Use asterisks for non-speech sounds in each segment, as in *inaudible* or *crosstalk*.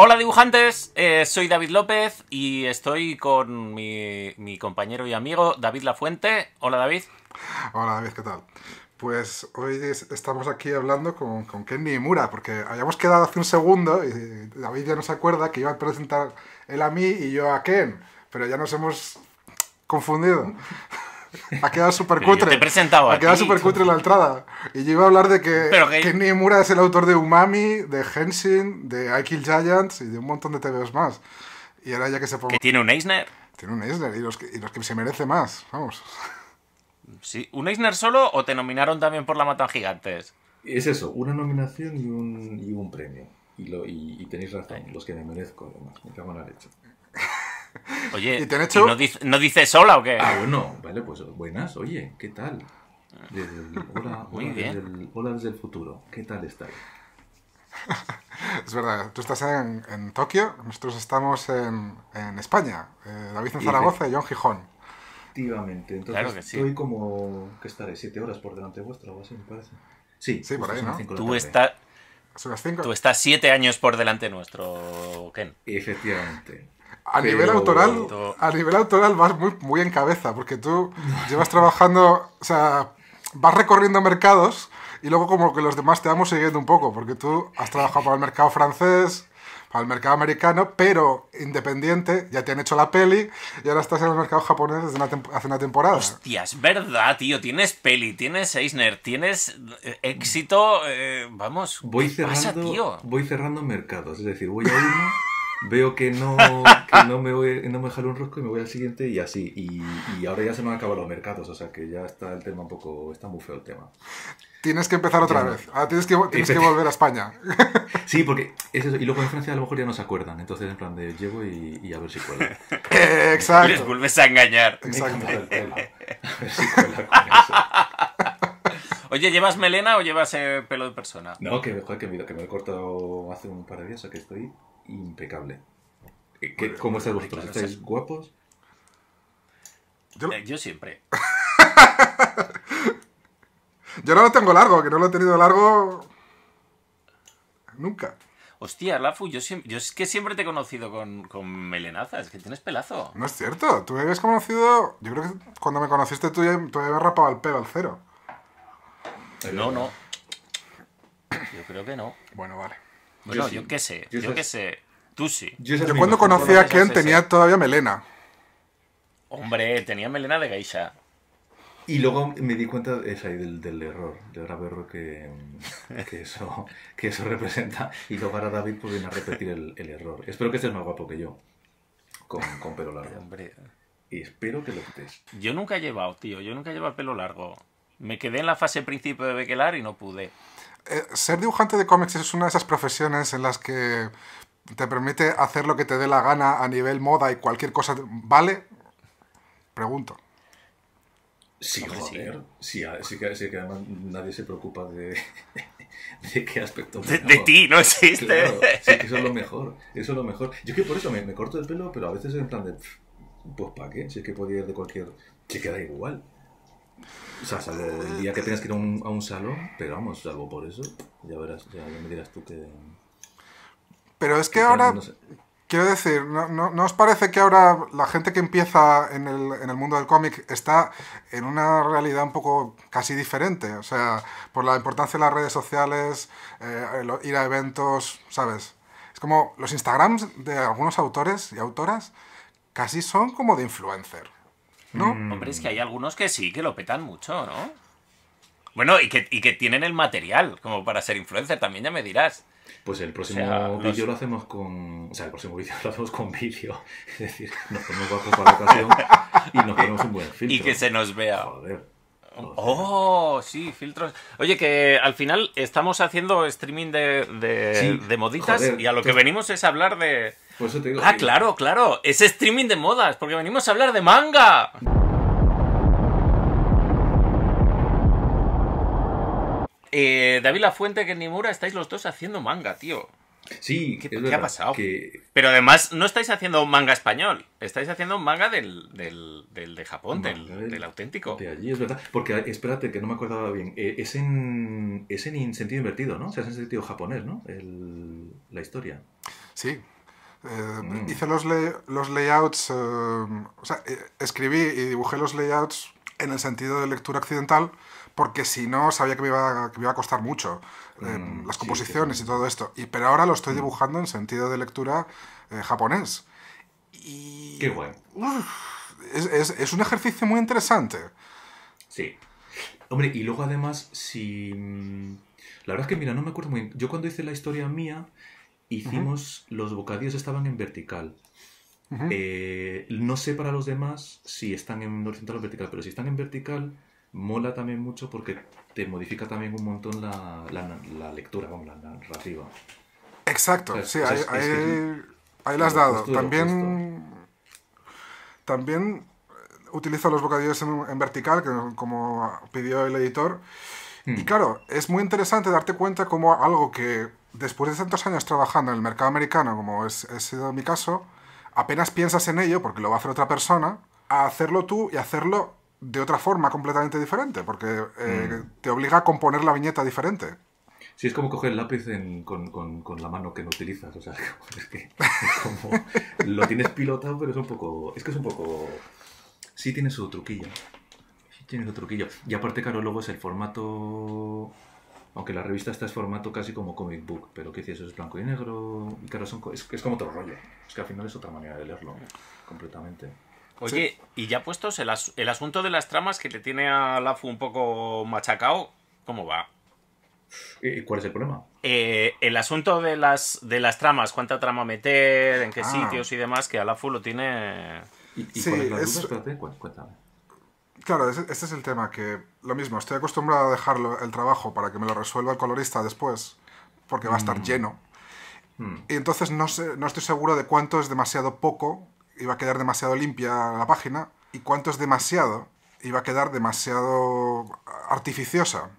Hola dibujantes, eh, soy David López y estoy con mi, compañero y amigo David Lafuente. Hola David. Hola David, ¿qué tal? Pues hoy estamos aquí hablando con, con Kenny Mura, porque habíamos quedado hace un segundo y David ya no se acuerda que iba a presentar él a mí y yo a Ken, pero ya nos hemos confundido ha *laughs* quedado súper cutre. Te presentaba. Ha quedado súper cutre la entrada. Y yo iba a hablar de que, Kenny Mura es el autor de Umami, de Henshin, de I Kill Giants y de un montón de TVs más. Y ahora ya que se pone. ¿Que tiene un Eisner? Tiene un Eisner y los que, se merece más, vamos. Sí, ¿Un Eisner solo o te nominaron también por La Matan Gigantes? Es eso, una nominación y un, y un premio. Y, lo, y, tenéis razón, los que me merezco, más. me cago en la leche. *laughs* Oye, no, dices no, sola o qué? Ah, bueno, vale, pues buenas, oye, ¿qué tal? *laughs* hola, Desde el, futuro, ¿qué tal estáis? *laughs* Es verdad, tú estás en, Tokio, nosotros estamos en, España, eh, David en Zaragoza y yo en Gijón. Efectivamente, entonces estoy como que estaré siete horas por delante vuestro o así, me parece. Sí, sí por ahí, ¿no? Tú, Tú estás siete años por delante nuestro, Ken. Efectivamente. A nivel autoral, a nivel autoral vas muy, muy en cabeza, porque tú llevas trabajando, o sea, vas recorriendo mercados y luego como que los demás te vamos siguiendo un poco, porque tú has trabajado para el mercado francés, para el mercado americano, pero independiente, ya te han hecho la peli y ahora estás en el mercado japonés desde hace una temporada. Hostia, es verdad, tío, tienes peli, tienes Eisner, tienes eh, éxito, eh, vamos, voy ¿qué cerrando, tío? Voy cerrando mercados, es decir, voy a uno... *laughs* veo que no, no me voy, no me jalo un rosco y me voy al siguiente y así. Y, ahora ya se nos han acabado los mercados, o sea que ya está el tema un poco, está muy feo el tema. Tienes que empezar otra vez. Ah, tienes que, volver a España. *laughs* Sí, porque es eso. Y luego en Francia a lo mejor ya no se acuerdan. Entonces, en plan de llego y, a ver si cuela. *laughs* exacto. Y les vuelves a engañar. Exacto. *laughs* A ver si cuela Oye, ¿llevas melena o llevas eh, pelo de persona? No, que, mejor que, me, que me he cortado hace un par de días, o que estoy impecable. ¿Cómo estáis vosotros? ¿Estáis guapos? Yo... Eh, siempre. *laughs* yo no lo tengo largo, que no lo he tenido largo nunca. Hostia, Lafu, yo, es que siempre te he conocido con, con melenaza, es que tienes pelazo. No es cierto, tú me habías conocido. Yo creo que cuando me conociste tú ya, tú ya rapado el pelo al cero. No, no. Yo creo que no. Bueno, vale yo, qué sé, yo, qué sé. Tú sí. Yo, cuando conocí a Ken tenía todavía melena. Hombre, tenía melena de geisha. Y luego me di cuenta ahí del, error, del grave error que, que, eso, que eso representa. Y luego ahora David pues, viene a repetir el, error. Espero que estés más guapo que yo, con, pelo largo. Hombre. Y espero que lo estés. Yo nunca he llevado, tío, yo nunca he llevado pelo largo. Me quedé en la fase principio de Bequelar y no pude. Eh, ser dibujante de cómics es una de esas profesiones en las que te permite hacer lo que te dé la gana a nivel moda y cualquier cosa. ¿Vale? Pregunto. Sí, joder. Sí, que, además nadie se preocupa de, *laughs* qué aspecto. De, ti, no existe. sí, que eso es lo *laughs* mejor. Eso es lo mejor. Yo que por eso me, corto el pelo, pero a veces en plan de. Pues para qué, si es que podía ir de cualquier. que queda igual. O sea, el día que tengas que ir a un, salón, pero vamos, salvo por eso, ya verás, ya, me dirás tú que... Pero es que, ahora, quiero decir, ¿no, os parece que ahora la gente que empieza en el, mundo del cómic está en una realidad un poco casi diferente? O sea, por la importancia de las redes sociales, eh, ir a eventos, ¿sabes? Es como los Instagrams de algunos autores y autoras casi son como de influencer. ¿no? Mm. Hombre, es que hay algunos que sí, que lo petan mucho, ¿no? Bueno, y que, y que tienen el material como para ser influencer, también ya me dirás. Pues el próximo vídeo lo hacemos con. O sea, el próximo vídeo *laughs* lo hacemos con vídeo. Es decir, nos ponemos bajo para la ocasión y nos ponemos un buen filtro. Y que se nos vea. Joder. Oh, sí, filtros. Oye, que al final estamos haciendo streaming de, de, moditas y a lo que venimos es hablar de, Ah, claro, claro. Es streaming de modas, porque venimos a hablar de manga. Eh, David La Fuente, que Nimura, estáis los dos haciendo manga, tío. Sí, ¿qué, ha pasado? Pero además no estáis haciendo manga español, estáis haciendo manga del, de Japón, del, auténtico. De allí, es verdad. Porque, espérate, que no me acordaba bien. Eh, es, en, es sentido invertido, ¿no? O sea, es en sentido japonés, ¿no? la historia. Sí, eh, mm. Hice los, los layouts, eh, eh, escribí y dibujé los layouts en el sentido de lectura accidental, porque si no sabía que me iba, que iba a costar mucho mm, las composiciones y todo esto. Y, pero ahora lo estoy mm. dibujando en sentido de lectura japonés. Y, Qué guay. es, es un ejercicio muy interesante. Sí. Hombre, y luego además, si... La verdad es que, mira, no me acuerdo muy bien. Yo cuando hice la historia mía, hicimos, los bocadillos estaban en vertical. Eh, no sé para los demás si están en horizontal o vertical, pero si están en vertical, mola también mucho porque te modifica también un montón la, lectura, la narrativa. Exacto, sí, ahí, dado. también, también utilizo los bocadillos en, vertical, como pidió el editor. Y hmm. claro, es muy interesante darte cuenta como algo que después de tantos años trabajando en el mercado americano, como es, ha sido mi caso, apenas piensas en ello, porque lo va a hacer otra persona, a hacerlo tú y hacerlo de otra forma completamente diferente, porque eh, mm. te obliga a componer la viñeta diferente. Sí, es como coger el lápiz con, la mano que no utilizas. O sea, *laughs* es que como, lo tienes pilotado, pero es un poco. Es que es un poco. Sí tiene su truquillo. Sí tiene su truquillo. Y aparte, claro, luego es el formato aunque la revista está en formato casi como comic book, pero qué eso es blanco y negro. Y claro, es, como otro rollo. Es que al final es otra manera de leerlo, completamente. Oye, y ya puestos el, asunto de las tramas que te tiene a Lafu un poco machacado, ¿cómo va? ¿Y cuál es el problema? Eh, el asunto de las, de las tramas, cuánta trama meter, en qué ah. sitios y demás, que a Alafu lo tiene... ¿Y, cuál es la duda? cuéntame. Claro, este es el tema, que lo mismo, estoy acostumbrado a dejar el trabajo para que me lo resuelva el colorista después, porque va a estar mm. lleno. Mm. Y entonces no, estoy seguro de cuánto es demasiado poco y va a quedar demasiado limpia la página y cuánto es demasiado y va a quedar demasiado artificiosa.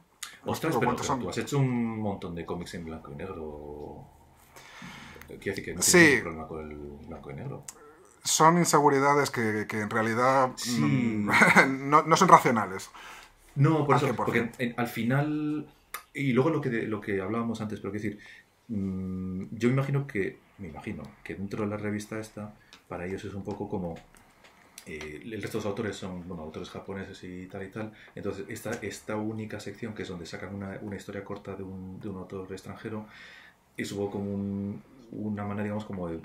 Ostras, pero, has hecho un montón de cómics en blanco y negro. decir que no sí. problema con el blanco y negro son inseguridades que, en realidad *laughs* no, son racionales. No, por eso, porque al final, y luego lo que, lo que hablábamos antes, pero quiero decir, mm, yo imagino que, me imagino que dentro de la revista esta, para ellos es un poco como eh, el resto de los autores son bueno, autores japoneses y tal y tal. Entonces, esta, esta única sección, que es donde sacan una, historia corta de un, autor extranjero, es como una manera, digamos, como de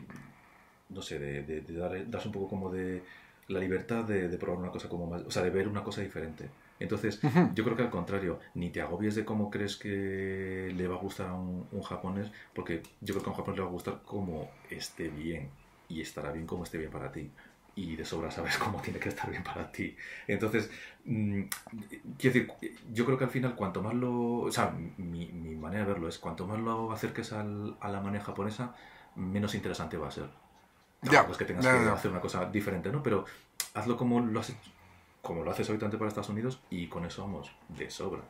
no sé, de, dar, darse un poco como de la libertad de, probar una cosa como más, o sea, de ver una cosa diferente. Entonces, yo creo que al contrario, ni te agobies de cómo crees que le va a gustar a un, japonés, porque yo creo que a un japonés le va a gustar como esté bien y estará bien como esté bien para ti. Y de sobra sabes *laughs* cómo tiene que estar bien para ti. Entonces, mm, quiero decir, yo creo que al final, cuanto más lo. O sea, mi, manera de verlo es: cuanto más lo acerques a la manera japonesa, menos interesante va a ser tampoco ah, pues que tengas que hacer una cosa diferente, ¿no? Pero hazlo como lo haces, como lo haces habitante para Estados Unidos y con eso vamos de sobra.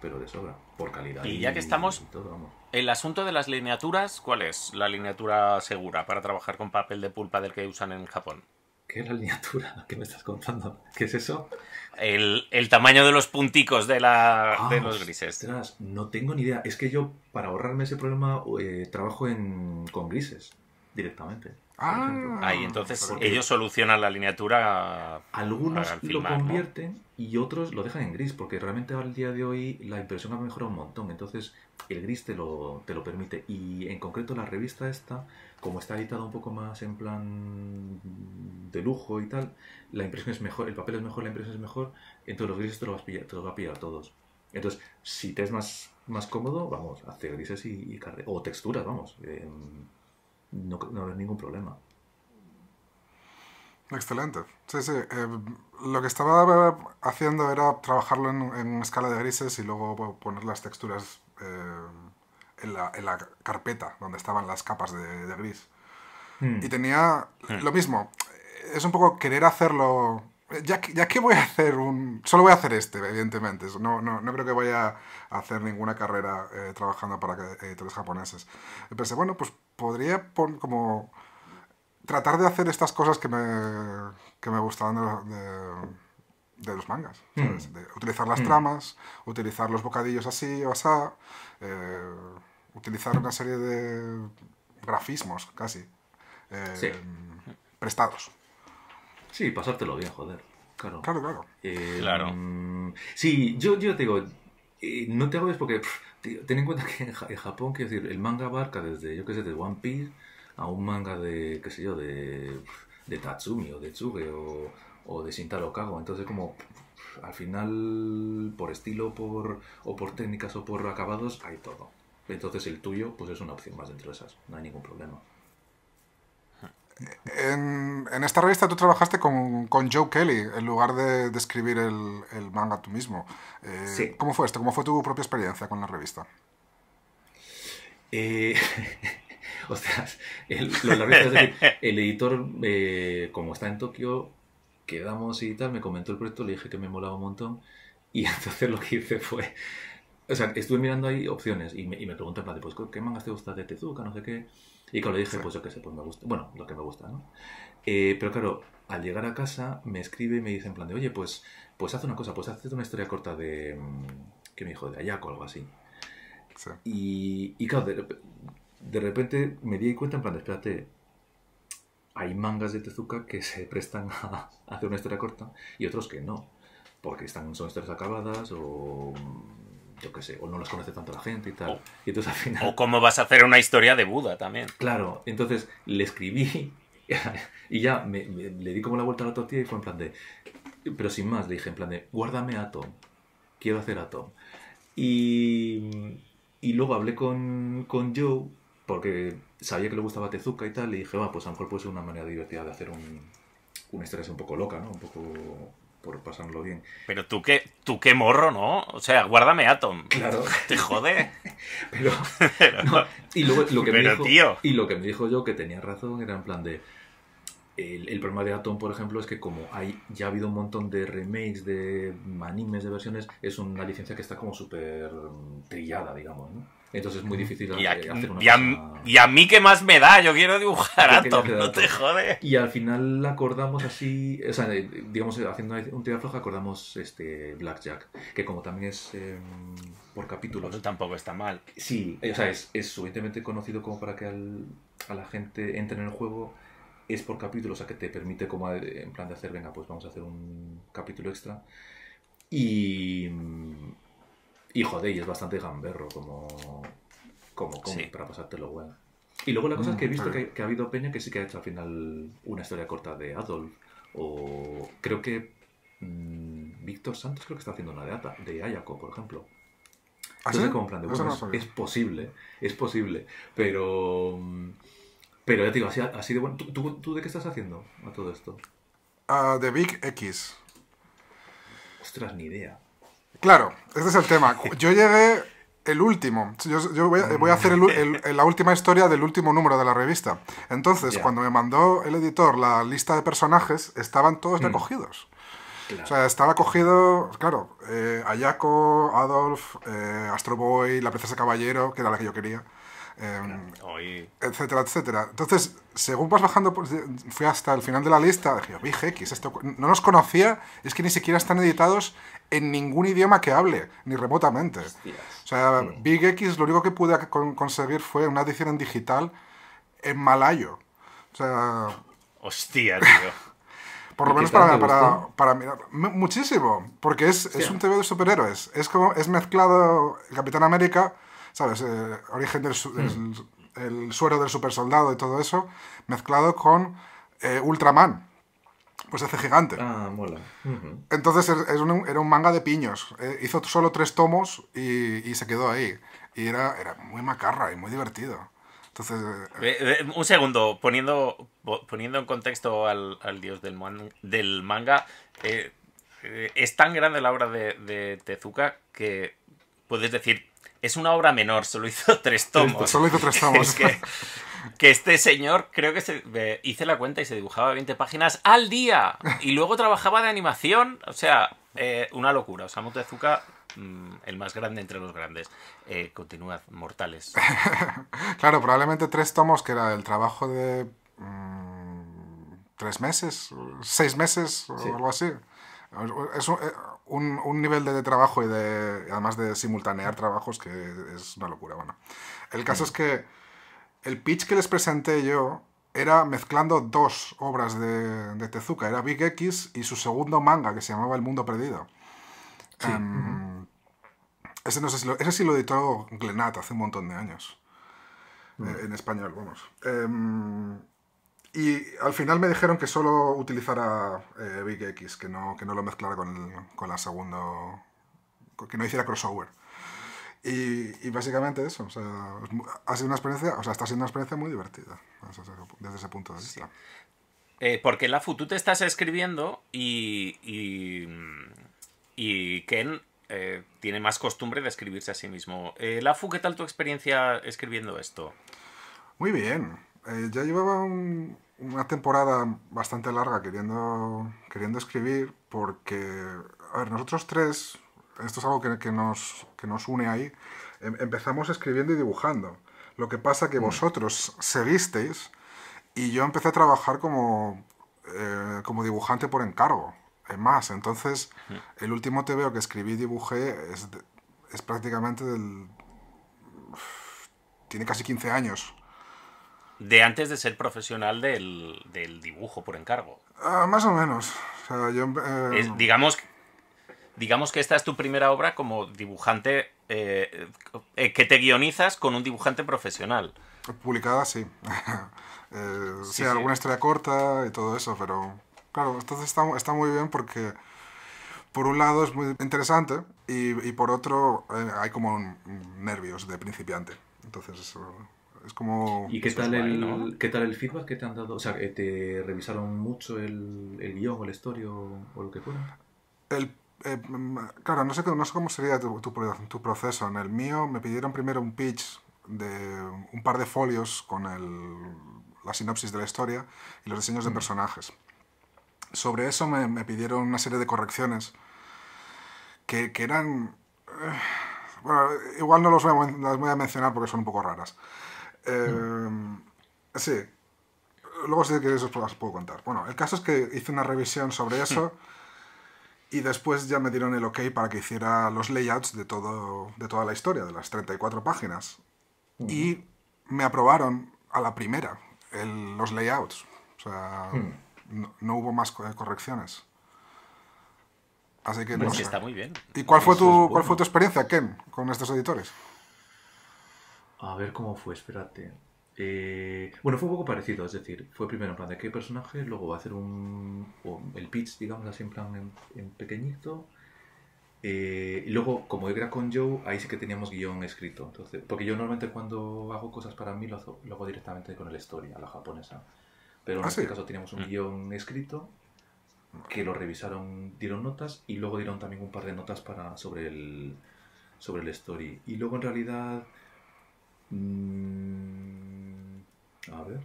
Pero de sobra, por calidad. Y ya que estamos, el asunto de las lineaturas, ¿cuál es la lineatura segura para trabajar con papel de pulpa del que usan en Japón? ¿Qué es la lineatura? *laughs* ¿Qué me estás contando? ¿Qué es eso? El, tamaño de los punticos de, la, ah, los grises. no tengo ni idea. Es que yo, para ahorrarme ese problema, eh, trabajo en, con grises directamente. Ah, Ahí entonces ellos solucionan la lineatura. Algunos lo convierten y otros lo dejan en gris, porque realmente al día de hoy la impresión ha mejorado un montón. Entonces el gris te lo, te lo permite. Y en concreto la revista esta, como está editada un poco más en plan de lujo y tal, la impresión es mejor, el papel es mejor, la impresión es mejor, entonces los grises te los, va a pillar todos. Entonces, si te es más, más cómodo, vamos, hace grises y, O texturas, vamos no, no ningún problema. Excelente. Sí, sí. Eh, lo que estaba haciendo era trabajarlo en, escala de grises y luego poner las texturas eh, en, la, en, la, carpeta donde estaban las capas de, gris. Hmm. Y tenía hmm. lo mismo. Es un poco querer hacerlo ya que, ya voy a hacer un... Solo voy a hacer este, evidentemente. No, no, no creo que vaya a hacer ninguna carrera eh, trabajando para editores eh, japoneses. Pensé, bueno, pues podría como tratar de hacer estas cosas que me, que me gustaban de, los mangas. Hmm. utilizar las hmm. tramas, utilizar los bocadillos así o así eh, utilizar una serie de grafismos casi. Prestados. Sí, pasártelo bien, joder. Claro, claro. Claro. Eh, mm, sí, yo, yo te digo, eh, no te agobies porque ten en cuenta que en, Japón, quiero decir, el manga abarca desde, yo qué sé, de One Piece a un manga de, qué sé yo, de, de Tatsumi o de Tsuge o, de Shintaro Kago. Entonces, como al final, por estilo por, o por técnicas o por acabados, hay todo. Entonces, el tuyo, pues es una opción más dentro de esas, no hay ningún problema en, esta revista tú trabajaste con, con Joe Kelly en lugar de, escribir el, manga tú mismo. Eh, ¿Cómo fue esto? ¿Cómo fue tu propia experiencia con la revista? Eh, *laughs* o sea, el, editor, eh, como está en Tokio, quedamos y tal, me comentó el proyecto, le dije que me molaba un montón y *laughs* entonces lo que hice fue... O sea, estuve mirando ahí opciones y me, y preguntan, pues, ¿qué manga te gusta de Tezuka? No sé qué. Y le dije, pues yo qué sé, pues me gusta, bueno, lo que me gusta, ¿no? Eh, pero claro, al llegar a casa me escribe y me dice en plan de, oye, pues, pues haz una cosa, pues hazte una historia corta de, mm, ¿Qué me dijo, de Ayaco o algo así. Y, y, claro, de, repente me di cuenta en plan de, espérate, hay mangas de Tezuka que se prestan a, hacer una historia corta y otros que no, porque están, son historias acabadas o mm, yo qué sé, o no los conoce tanto la gente y tal. O, y entonces, al final... o cómo vas a hacer una historia de Buda también. Claro, entonces le escribí *laughs* y ya le di como la vuelta a la tortilla y fue en plan de... Pero sin más, le dije en plan de, guárdame a Tom, quiero hacer a Tom. Y, y luego hablé con, con Joe, porque sabía que le gustaba Tezuka y tal, y dije, va, pues a lo mejor puede ser una manera divertida de hacer un, una historia un poco loca, ¿no? Un poco por pasarlo bien. Pero tú qué, tú qué morro, ¿no? O sea, guárdame Atom. Claro. Te jode. *laughs* pero, y lo que me dijo, Y lo que me dijo yo, que tenía razón, era en plan de... El, problema de Atom, por ejemplo, es que como hay, ya ha habido un montón de remakes, de animes, de versiones, es una licencia que está como súper trillada, digamos, ¿no? Entonces es muy difícil y hacer una y, a, mí qué más me da, yo quiero dibujar a Tom, no te jode. Y al final acordamos así, o sea, eh, digamos, eh, haciendo un tira acordamos este Blackjack, que como también es em, por capítulos... Eso tampoco está mal. Sí, o sea, es, es suficientemente conocido como para que a la gente entre en el juego es por capítulos, o sea, que te permite como eh, en plan de hacer, venga, pues vamos a hacer un capítulo extra. Y y joder, y es bastante gamberro como, como cómic para pasártelo bueno. Y luego la cosa es que he mm, visto que, ha habido Peña que sí que ha hecho al final una historia corta de Adolf. O creo que mm, Víctor Santos creo que está haciendo una de, Ata, de Ayako, por ejemplo. ¿Ah, ¿Sí? de, es, posible, es posible. Pero, mm, pero ya te digo, así, de bueno. ¿Tú, ¿Tú, de qué estás haciendo a todo esto? Uh, de Big X. Ostras, ni idea. Claro, este es el tema. Yo llegué el último. Yo, mm. voy, a hacer la última historia del último número de la revista. Entonces, cuando me mandó el editor la lista de personajes, estaban todos mm. recogidos. O sea, estaba cogido, claro, eh, Ayako, Adolf, eh, Astroboy, la princesa caballero, que era la que yo quería. Em, etcétera, etcétera. Entonces, según vas bajando, fui hasta el final de la lista, dije, Big X, esto no los conocía, es que ni siquiera están editados en ningún idioma que hable, ni remotamente. O sea, Big X lo único que pude conseguir fue una edición en digital en malayo. O sea... Hostia, tío. *laughs* por lo menos para, para, mirar. Muchísimo, porque es, un TV de superhéroes. Es como es mezclado Capitán América ¿sabes? Eh, origen del mm. el, suero del supersoldado y todo eso, mezclado con eh, Ultraman. Pues hace gigante. Ah, mola. Entonces er, era un, manga de piños. Eh, hizo solo tres tomos y, se quedó ahí. Y era, era muy macarra y muy divertido. Entonces, un segundo, poniendo, poniendo en contexto al, dios del, manga, es tan grande la obra de, de Tezuka que puedes decir es una obra menor, solo hizo *laughs* tres tomos. Pues solo hizo tres tomos. que, este señor, creo que se, hice la cuenta y se dibujaba 20 páginas al día. Y luego trabajaba de animación. O sea, eh, una locura. O sea, Azúcar, el más grande entre los grandes. Eh, Continúa mortales. *laughs* claro, probablemente tres tomos, que era el trabajo de mm, tres meses, seis meses o algo así. Es un, eh, un, nivel de, trabajo y de además de simultanear trabajos que es una locura. Bueno, el caso es que el pitch que les presenté yo era mezclando dos obras de, Tezuka, era Big X y su segundo manga que se llamaba El Mundo Perdido. Em, ese, ese sí lo editó Glenat hace un montón de años, mm. eh, en español, vamos. Em, y al final me dijeron que solo utilizara eh, Big X, que no, que no lo mezclara con, con la segunda. que no hiciera crossover. Y, y, básicamente eso, o sea, ha sido una experiencia, o sea, está siendo una experiencia muy divertida desde ese punto de vista. porque Eh, porque Lafu, tú te estás escribiendo y, y, y Ken eh, tiene más costumbre de escribirse a sí mismo. Eh, Lafu, ¿qué tal tu experiencia escribiendo esto? Muy bien, eh, ya llevaba una temporada bastante larga queriendo, queriendo escribir porque, a ver, nosotros tres, esto es algo que, que nos, que nos une ahí, em, empezamos escribiendo y dibujando. Lo que pasa que mm. vosotros seguisteis y yo empecé a trabajar como, eh, como dibujante por encargo, en más. Entonces, el último veo que escribí y dibujé es, es prácticamente del... Tiene casi 15 años de antes de ser profesional del, dibujo por encargo. Ah, más o menos. Eh, digamos, que esta es tu primera obra como dibujante eh, eh, que te guionizas con un dibujante profesional. Publicada, sí. *laughs* sí, alguna historia corta y todo eso, pero claro, entonces está, muy bien porque por un lado es muy interesante y, y por otro hay como nervios de principiante. Entonces eso como... ¿Y qué pues, pues, tal, el, qué tal el feedback que te han dado? O sea, eh, ¿te revisaron mucho el, el guión o la historia? o, lo que fuera? El, eh, claro, no sé, cómo sería tu, proceso. En el mío me pidieron primero un pitch de un par de folios con el, la sinopsis de la historia y los diseños de mm. personajes. Sobre eso me, me pidieron una serie de correcciones que, que eran... Eh, bueno, igual no los voy a mencionar porque son un poco raras. Eh, sí. Luego sé que esos os puedo contar. Bueno, el caso es que hice una revisión sobre *laughs* eso y después ya me dieron el ok para que hiciera los layouts de, todo, de toda la historia, de las 34 páginas. Y me aprobaron a la primera los layouts. O sea, no, hubo más correcciones. Así que pues no sé. está muy bien. ¿Y cuál, fue tu, cuál fue tu experiencia, Ken, con estos editores? A ver cómo fue, espérate. Eh, bueno, fue un poco parecido, es decir, fue primero en plan de qué personaje, luego va a hacer un. el pitch, digamos así, en plan en, pequeñito. Eh, y luego, como era con Joe, ahí sí que teníamos guión escrito. Entonces, porque yo normalmente cuando hago cosas para mí lo, hago directamente con el story, a la japonesa. Pero en ah, este caso teníamos un mm. guión escrito que lo revisaron, dieron notas y luego dieron también un par de notas para, sobre, el, sobre el story. Y luego en realidad Mm, a ver.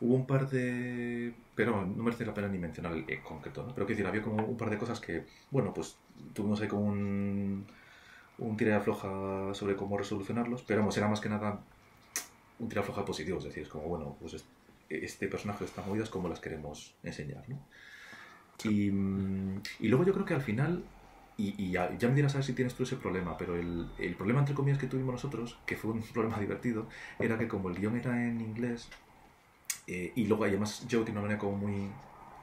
Hubo un par de. Pero no, merece la pena ni mencionar el eh, concreto, ¿no? Pero quiero decir, había como un par de cosas que, bueno, pues tuvimos ahí como un. un tira afloja sobre cómo resolucionarlos, pero vamos, era más que nada un tira floja positivo, es decir, es como, bueno, pues e-, este personaje, estas es como las queremos enseñar, ¿no? Y, mm, y luego yo creo que al final y, ya, me dirás a ver si tienes tú ese problema, pero el, problema entre comillas que tuvimos nosotros, que fue un *laughs* problema divertido, era que como el guión era en inglés, eh, y luego además yo tiene una manera como muy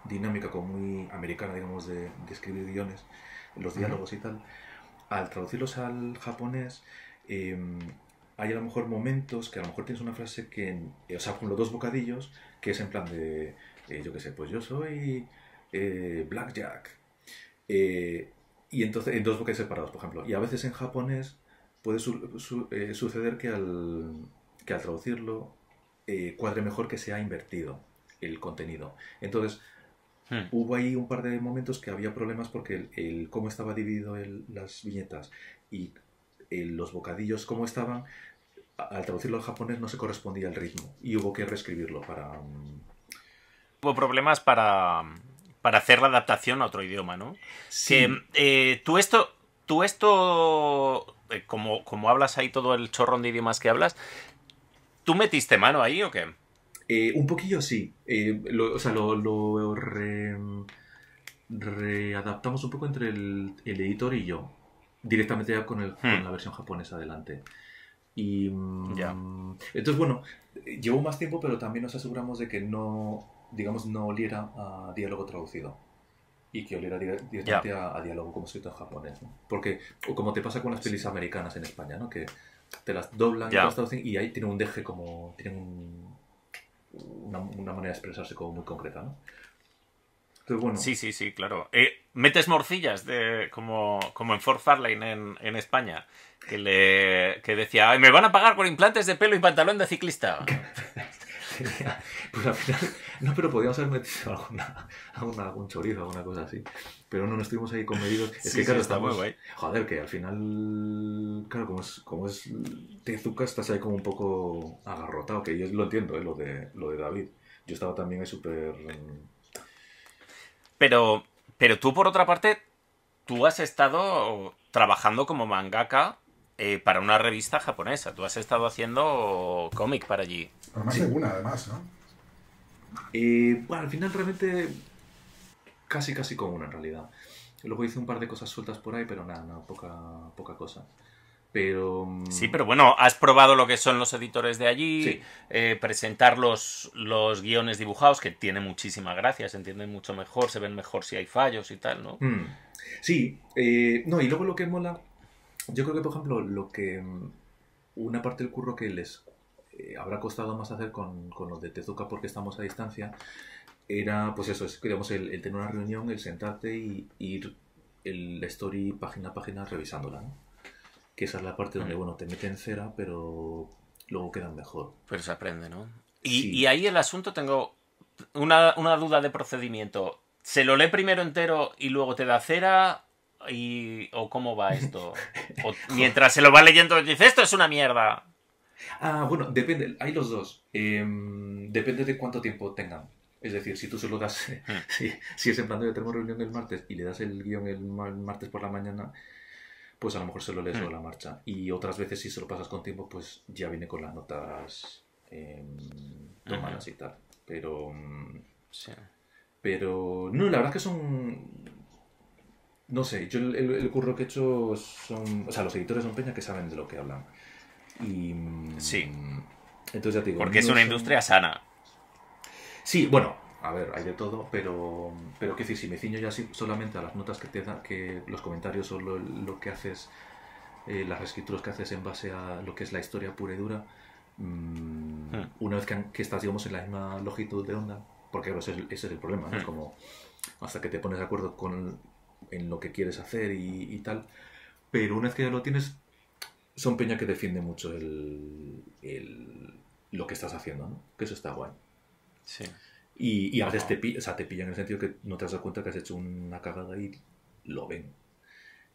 dinámica, como muy americana, digamos, de, escribir guiones, los diálogos y tal, al traducirlos al japonés, em, hay a lo mejor momentos que a lo mejor tienes una frase que, o sea, con los dos bocadillos, que es en plan de, eh, yo qué sé, pues yo soy eh, Blackjack. Eh, y entonces en dos vocales separados, por ejemplo. Y a veces en japonés puede eh, suceder que al, que al traducirlo eh, cuadre mejor que se ha invertido el contenido. Entonces, hmm. hubo ahí un par de momentos que había problemas porque el, cómo estaba dividido las viñetas y eh, los bocadillos cómo estaban, al traducirlo al japonés no se correspondía al ritmo y hubo que reescribirlo para... Um, hubo problemas para para hacer la adaptación a otro idioma, ¿no? Sí. Eh, tú esto, tú esto, eh, como, como hablas ahí todo el chorrón de idiomas que hablas, ¿tú metiste mano ahí o qué? Eh, un poquillo sí. o sea, lo, re, readaptamos un poco entre el, editor y yo. Directamente ya con, con hmm. la versión japonesa adelante. Y. Mm, entonces, bueno, llevo más tiempo, pero también nos aseguramos de que no digamos, no oliera a diálogo traducido y que oliera directamente a, diálogo como escrito en japonés. Porque, como te pasa con las pelis americanas en España, que te las doblan y, ahí tienen un deje como. tienen una, manera de expresarse como muy concreta. Sí, sí, sí, claro. Eh, metes morcillas de, como, como en Fort en, en España. Que, le, decía, me van a pagar por implantes de pelo y pantalón de ciclista. *laughs* *laughs* pues al final, no, pero podíamos haber metido algún chorizo, alguna cosa así. Pero no, no estuvimos ahí comedidos. Es que, claro, joder, que al final, claro, como es, como es Tezuka, estás ahí como un poco agarrotado, que yo lo entiendo, ¿eh? lo, de, lo de David. Yo estaba también ahí súper. Pero, pero tú, por otra parte, tú has estado trabajando como mangaka eh, para una revista japonesa. Tú has estado haciendo cómic para allí. Pero más además, ¿no? bueno, al final realmente casi, casi con una en realidad. Luego hice un par de cosas sueltas por ahí, pero nada, no, poca, cosa. Pero... Mm, sí, pero bueno, has probado lo que son los editores de allí, eh, presentar los, guiones dibujados, que tiene muchísima gracia, se entienden mucho mejor, se ven mejor si hay fallos y tal, ¿no? Mm. Sí, eh, no, y luego lo que mola yo creo que, por ejemplo, lo que mm, una parte del curro que les eh, habrá costado más hacer con, los de Tezuka porque estamos a distancia era, pues eso, es, el, tener una reunión, el sentarte y, ir el story página a página revisándola, ¿no? Que esa es la parte donde, mm. bueno, te meten cera, pero luego quedan mejor. Pero se aprende, ¿no? Y, ahí el asunto tengo una, una duda de procedimiento. ¿Se lo lee primero entero y luego te da cera? y, o cómo va *laughs* esto. mientras se lo va leyendo, dice, esto es una mierda. Ah, bueno, depende, hay los dos. Em, depende de cuánto tiempo tengan. Es decir, si tú se lo das, *laughs* hmm. si, es en plan de tenemos reunión el martes y le das el guión el martes por la mañana, pues a lo mejor se lo lees hmm. sobre la marcha. Y otras veces, si se lo pasas con tiempo, pues ya viene con las notas em, tomadas y tal. Pero. Mm, pero. No, la verdad que son no sé, yo el, curro que he hecho son. O sea, los editores son peña que saben de lo que hablan. Y. Mm, sí. Entonces ya te digo. Porque es una industria sana. Sí, bueno, a ver, hay de todo, pero, pero qué decir, si me ciño ya solamente a las notas que te dan, que los comentarios o lo, que haces, eh, las reescrituras que haces en base a lo que es la historia pura y dura, mm, hmm. una vez que, estás, digamos, en la misma longitud de onda, porque ese, es, el problema, ¿no? Hmm. como hasta que te pones de acuerdo con, en lo que quieres hacer y, tal. Pero una vez que ya lo tienes, son peña que defiende mucho el, lo que estás haciendo, ¿no? Que eso está guay. Sí. Y, a veces te, o sea, te pillan en el sentido que no te has cuenta que has hecho una cagada y lo ven.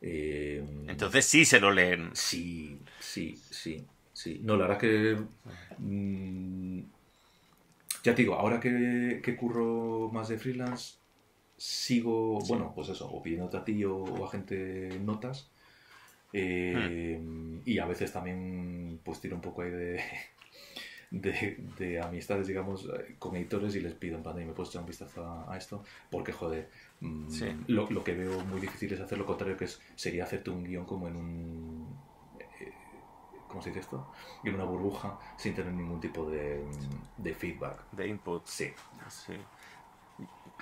Eh, Entonces sí se lo leen. Sí, sí, sí, sí. No, la verdad que... Mm, ya te digo, ahora que curro más de freelance, sigo, bueno, pues eso, o a ti o a gente notas. Eh, y a veces también pues tiro un poco ahí de, *laughs* de, amistades, digamos, eh, con editores y les pido, en y me puedes echar un vistazo a, esto, porque joder, mm, lo, que veo muy difícil es hacer lo contrario, que sería hacerte un guión como en un... Eh, ¿Cómo se dice esto? En una burbuja sin tener ningún tipo de, mm, de feedback. De input. Sí. Ah, sí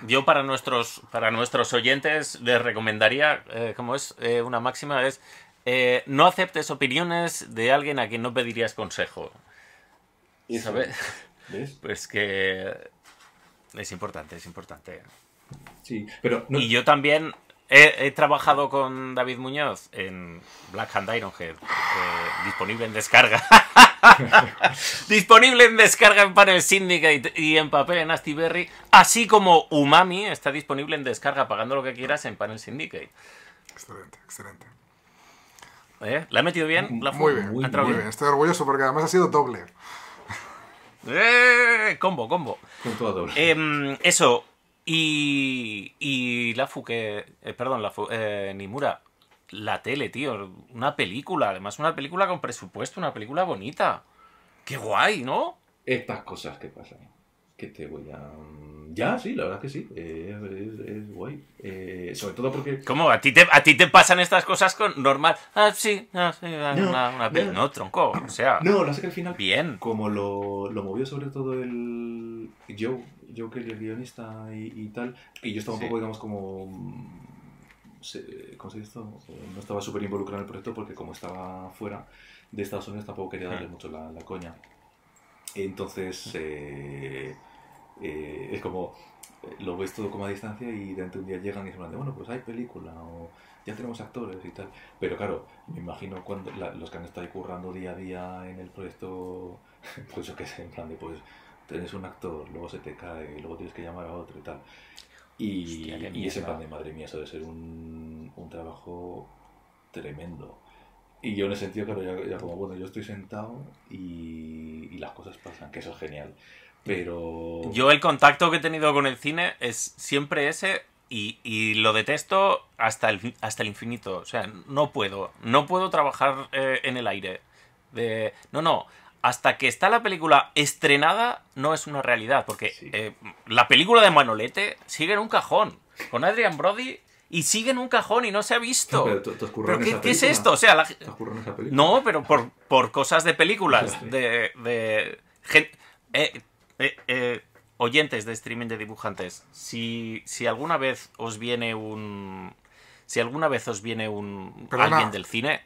yo para nuestros, para nuestros oyentes les recomendaría, eh, como es eh, una máxima, es eh, no aceptes opiniones de alguien a quien no pedirías consejo. ¿Y sabes? *laughs* Pues que es importante, es importante. Sí, pero... Y yo también he, he, trabajado con David Muñoz en Black Hand Ironhead, disponible en descarga. *laughs* *laughs* Disponible en descarga en Panel Syndicate y en papel en Astiberry así como Umami está disponible en descarga pagando lo que quieras en Panel Syndicate. Excelente, excelente. ¿Eh? ¿La he metido bien? muy bien, Estoy orgulloso porque además ha sido doble. *laughs* ¡Eh! combo, combo. Em, eso. Y, y Lafu, que. Eh, perdón, Nimura, la tele, tío. Una película, además una película con presupuesto, una película bonita. Qué guay, ¿no? Estas cosas que pasan. Que te voy a... Mm, ya, sí, la verdad que sí. es, guay. Eh, sobre todo porque... ¿Cómo? ¿A ti, te, ¿A ti te pasan estas cosas con normal? Ah, sí, ah, ah, no, una, no, tronco, o sea... No, lo sé que al final... Bien. Como lo, movió sobre todo el... yo yo que el guionista y, tal. Y yo estaba un poco, digamos, como ¿cómo No estaba súper involucrado en el proyecto porque como estaba fuera de Estados Unidos tampoco quería darle ah. mucho la, coña. Entonces, ah. eh, eh, es como, eh, lo ves todo como a distancia y de un día llegan y se van de, bueno, pues hay película o ya tenemos actores y tal. Pero claro, me imagino cuando los que han estado ahí currando día a día en el proyecto, *laughs* pues yo qué sé, en plan de, pues tenés un actor, luego se te cae, luego tienes que llamar a otro y tal. Y, y ese pan de madre mía, eso debe ser un, un trabajo tremendo. Y yo en el sentido, claro, como, bueno, yo estoy sentado y, y, las cosas pasan, que eso es genial. Pero... Yo el contacto que he tenido con el cine es siempre ese y, y lo detesto hasta el, hasta el infinito. O sea, no puedo. No puedo trabajar eh, en el aire. De, no, no, hasta que está la película estrenada, no es una realidad, porque eh, la película de Manolete sigue en un cajón, con Adrian Brody, y sigue en un cajón y no se ha visto. pero, qué, es esto? O sea, la... No, pero por, cosas de películas, de... Eh, eh, oyentes de streaming de dibujantes, si, alguna vez os viene un... Si alguna vez os viene un... Alguien del cine,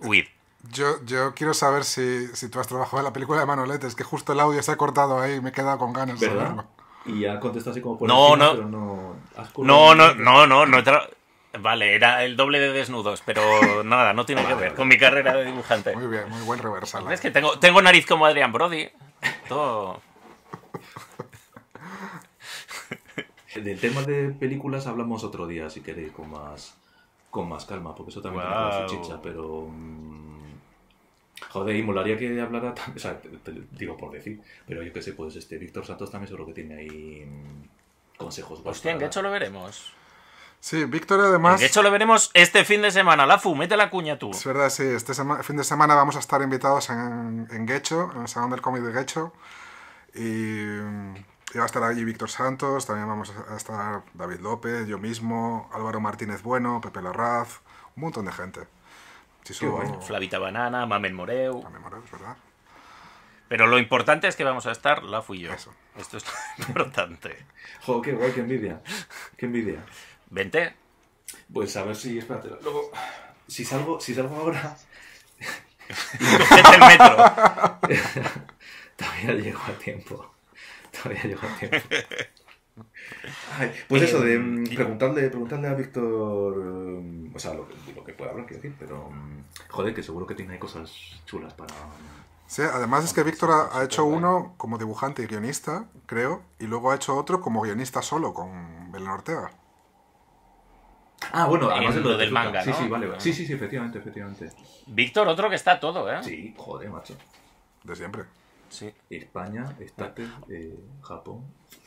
huid. Yo, yo quiero saber si, tú has trabajado en la película de Manoletes que justo el audio se ha cortado ahí y me he quedado con ganas de Y ya contestado así como por no, no. Pero no, no, no, no, no, no, Vale, era el doble de desnudos, pero *laughs* nada, no tiene que ver con mi carrera de dibujante. Muy bien, muy buen reversal. Es eh. que tengo, tengo nariz como Adrián Brody. Todo... Del tema de películas hablamos otro día, si queréis, con más, con más calma, porque eso también tiene su chicha, pero... Mm, Joder, y molaría que hablara, o sea, digo por decir, pero yo que sé, pues este Víctor Santos también seguro que tiene ahí consejos. Hostia, en hecho lo veremos. Sí, Víctor además... De hecho lo veremos este fin de semana, la FU, mete la cuña tú. Es verdad, sí, este fin de semana vamos a estar invitados en, en en el Salón del Cómic de Guecho, y... Y va a estar allí Víctor Santos, también vamos a estar David López, yo mismo, Álvaro Martínez Bueno, Pepe Larraz, un montón de gente. Flavita Banana, Mamen Moreu. Mamen Moreu, es verdad. Pero lo importante es que vamos a estar la fui yo. Eso. Esto es lo *laughs* importante. Joder, qué guay, qué envidia. Qué envidia. Vente. Pues a ver si, espérate. Luego, si salgo, si salgo ahora. Cogete el metro. *laughs* Todavía llego a tiempo. Todavía llego a tiempo pues eso, de mm, em, preguntarle, preguntarle a Víctor, em, o sea, lo que, pueda hablar, quiero decir, pero mm, joder, que seguro que tiene cosas chulas para... Sí, además es que Víctor ha, hecho uno como dibujante y guionista, creo, y luego ha hecho otro como guionista solo con Belén Ortega. Ah, bueno, además lo, lo del manga, ¿no? Sí, sí, vale, vale. Sí, sí, efectivamente, efectivamente. Víctor, otro que está todo, ¿eh? Sí, joder, macho. De siempre. Sí. España, Está eh, Japón.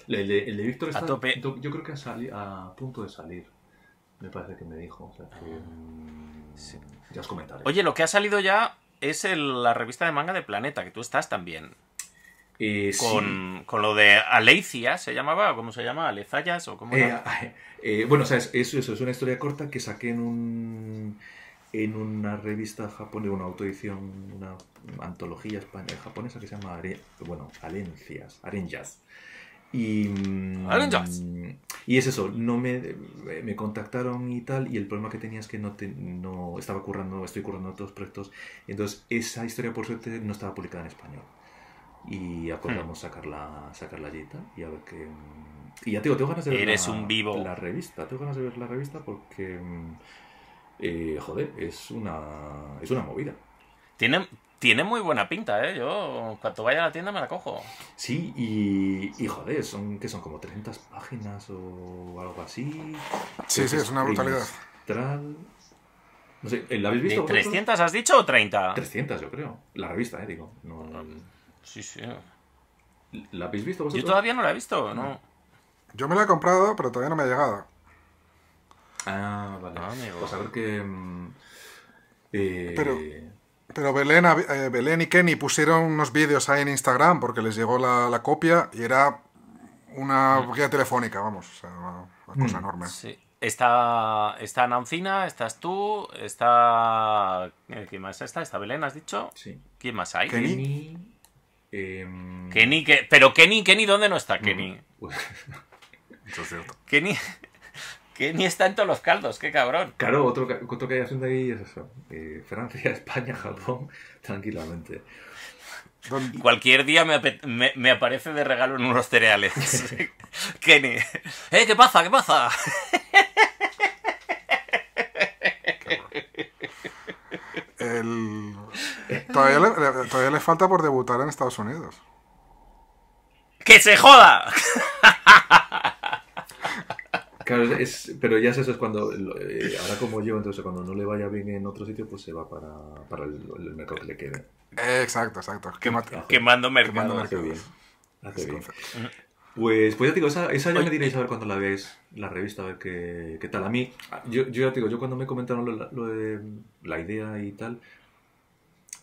El de, Víctor está. A tope. Yo creo que ha salido a punto de salir. Me parece que me dijo. O sea, que, ah. mm, Ya os comentaré. Oye, lo que ha salido ya es la revista de manga de Planeta, que tú estás también. Eh, con, lo de Aleicia, ¿se llamaba? ¿Cómo se llama? ¿Alezayas? o cómo eh, era ah, eh, Bueno, o sea, es, eso, eso, es una historia corta que saqué en un en una revista japonesa, una autoedición, una antología japonesa que se llama, bueno, Alencias, Arenjas. Y, mm, y es eso, no eh, me, contactaron y tal, y el problema que tenía es que no, te, no estaba currando, estoy currando otros proyectos. Entonces, esa historia, por suerte, no estaba publicada en español. Y acordamos hmm. sacarla, sacarla allí y y a ver qué... Y ya digo, tengo ganas de ver la, un revista, tengo ganas de ver la revista porque... Mm, eh, joder, es una, es una movida. Tiene, tiene muy buena pinta, ¿eh? Yo, cuando vaya a la tienda me la cojo. Sí, y, y joder, son, que son como 300 páginas o algo así. Sí, sí, es una brutalidad. ¿la habéis visto? ¿300 has dicho o 30? 300, yo creo. La revista, ¿eh? Digo. Sí, sí. ¿La habéis visto vosotros? Yo todavía no la he visto, no. Yo me la he comprado, pero todavía no me ha llegado. Ah, vale. Ah, pues a ver qué... Mm, eh... Pero... Pero Belén, eh, Belén y Kenny pusieron unos vídeos ahí en Instagram porque les llegó la, copia y era una mm. guía telefónica, vamos, una, cosa mm. enorme. Sí. Está, está Nancina, estás tú, está... Eh, ¿Quién más está? Está Belén, has dicho. Sí. ¿Quién más hay? Kenny. Kenny, em, pero Kenny, Kenny, ¿dónde no está Kenny? Mm, pues, *laughs* Eso es cierto. Kenny, Kenny ni en todos los caldos, qué cabrón. Claro, otro, otro que hay haciendo ahí es eso. Eh, Francia, *laughs* España, Japón, tranquilamente. Cualquier día me, aparece de regalo en unos cereales. Kenny. *laughs* *laughs* Eh, qué pasa, qué pasa! Todavía, le, todavía le falta por debutar en Estados Unidos. ¡Que se joda! Claro, pero ya es eso, es cuando, eh, ahora como yo, entonces cuando no le vaya bien en otro sitio, pues se va para, para el, mercado que le quede. Eh, exacto, exacto. quemando mercado. Quemando mercado. bien. Hace bien. Pues, pues ya te digo, esa, esa ya me diréis eh. a ver cuando la veáis, la revista, a ver qué, qué tal. A mí, yo, yo ya te digo, yo cuando me comentaron lo, lo de la idea y tal,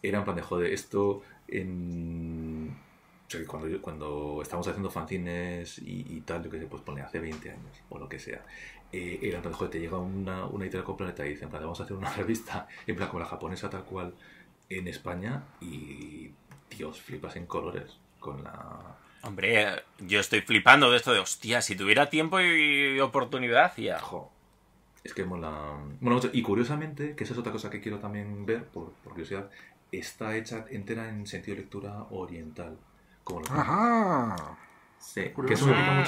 era en plan de, joder, esto en cuando, estamos haciendo fanzines y, tal, yo que sé, pues pone hace 20 años o lo que sea, eh, te llega una, una editorial completa y dicen, vamos a hacer una *laughs* revista, en plan, como la japonesa tal cual, en España y, Dios, flipas en colores con la... Hombre, yo estoy flipando de esto de, hostia, si tuviera tiempo y oportunidad, ya. es que mola... Bueno, y curiosamente, que esa es otra cosa que quiero también ver, por, por curiosidad, está hecha entera en sentido de lectura oriental.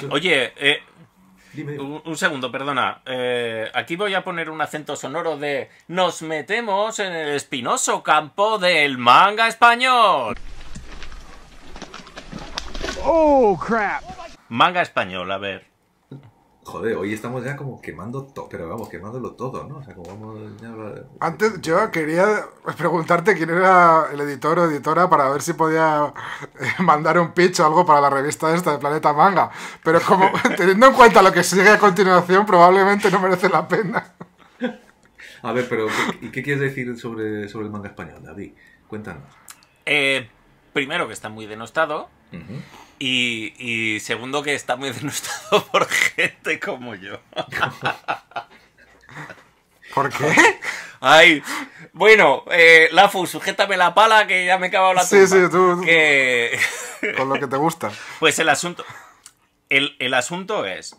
Oye, un, segundo, perdona. Eh, aquí voy a poner un acento sonoro de Nos metemos en el espinoso campo del manga español. Oh, crap. Manga español, a ver joder, hoy estamos ya como quemando todo, pero vamos, quemándolo todo, ¿no? Antes yo quería preguntarte quién era el editor o editora para ver si podía eh, *laughs* mandar un pitch o algo para la revista esta de Planeta Manga, pero como *laughs* teniendo en cuenta lo que sigue a continuación, probablemente no merece la pena. A ver, pero ¿y qué quieres decir sobre, sobre el manga español, David? Cuéntanos. Eh, primero que está muy denostado, y, segundo, que está muy *laughs* denostado por gente como yo. ¿Por qué? Ay, bueno, eh, Lafu, sujétame la pala que ya me he acabado la tumba. Sí, sí, tú. Con lo que te gusta. *laughs* Pues el asunto. El, el asunto es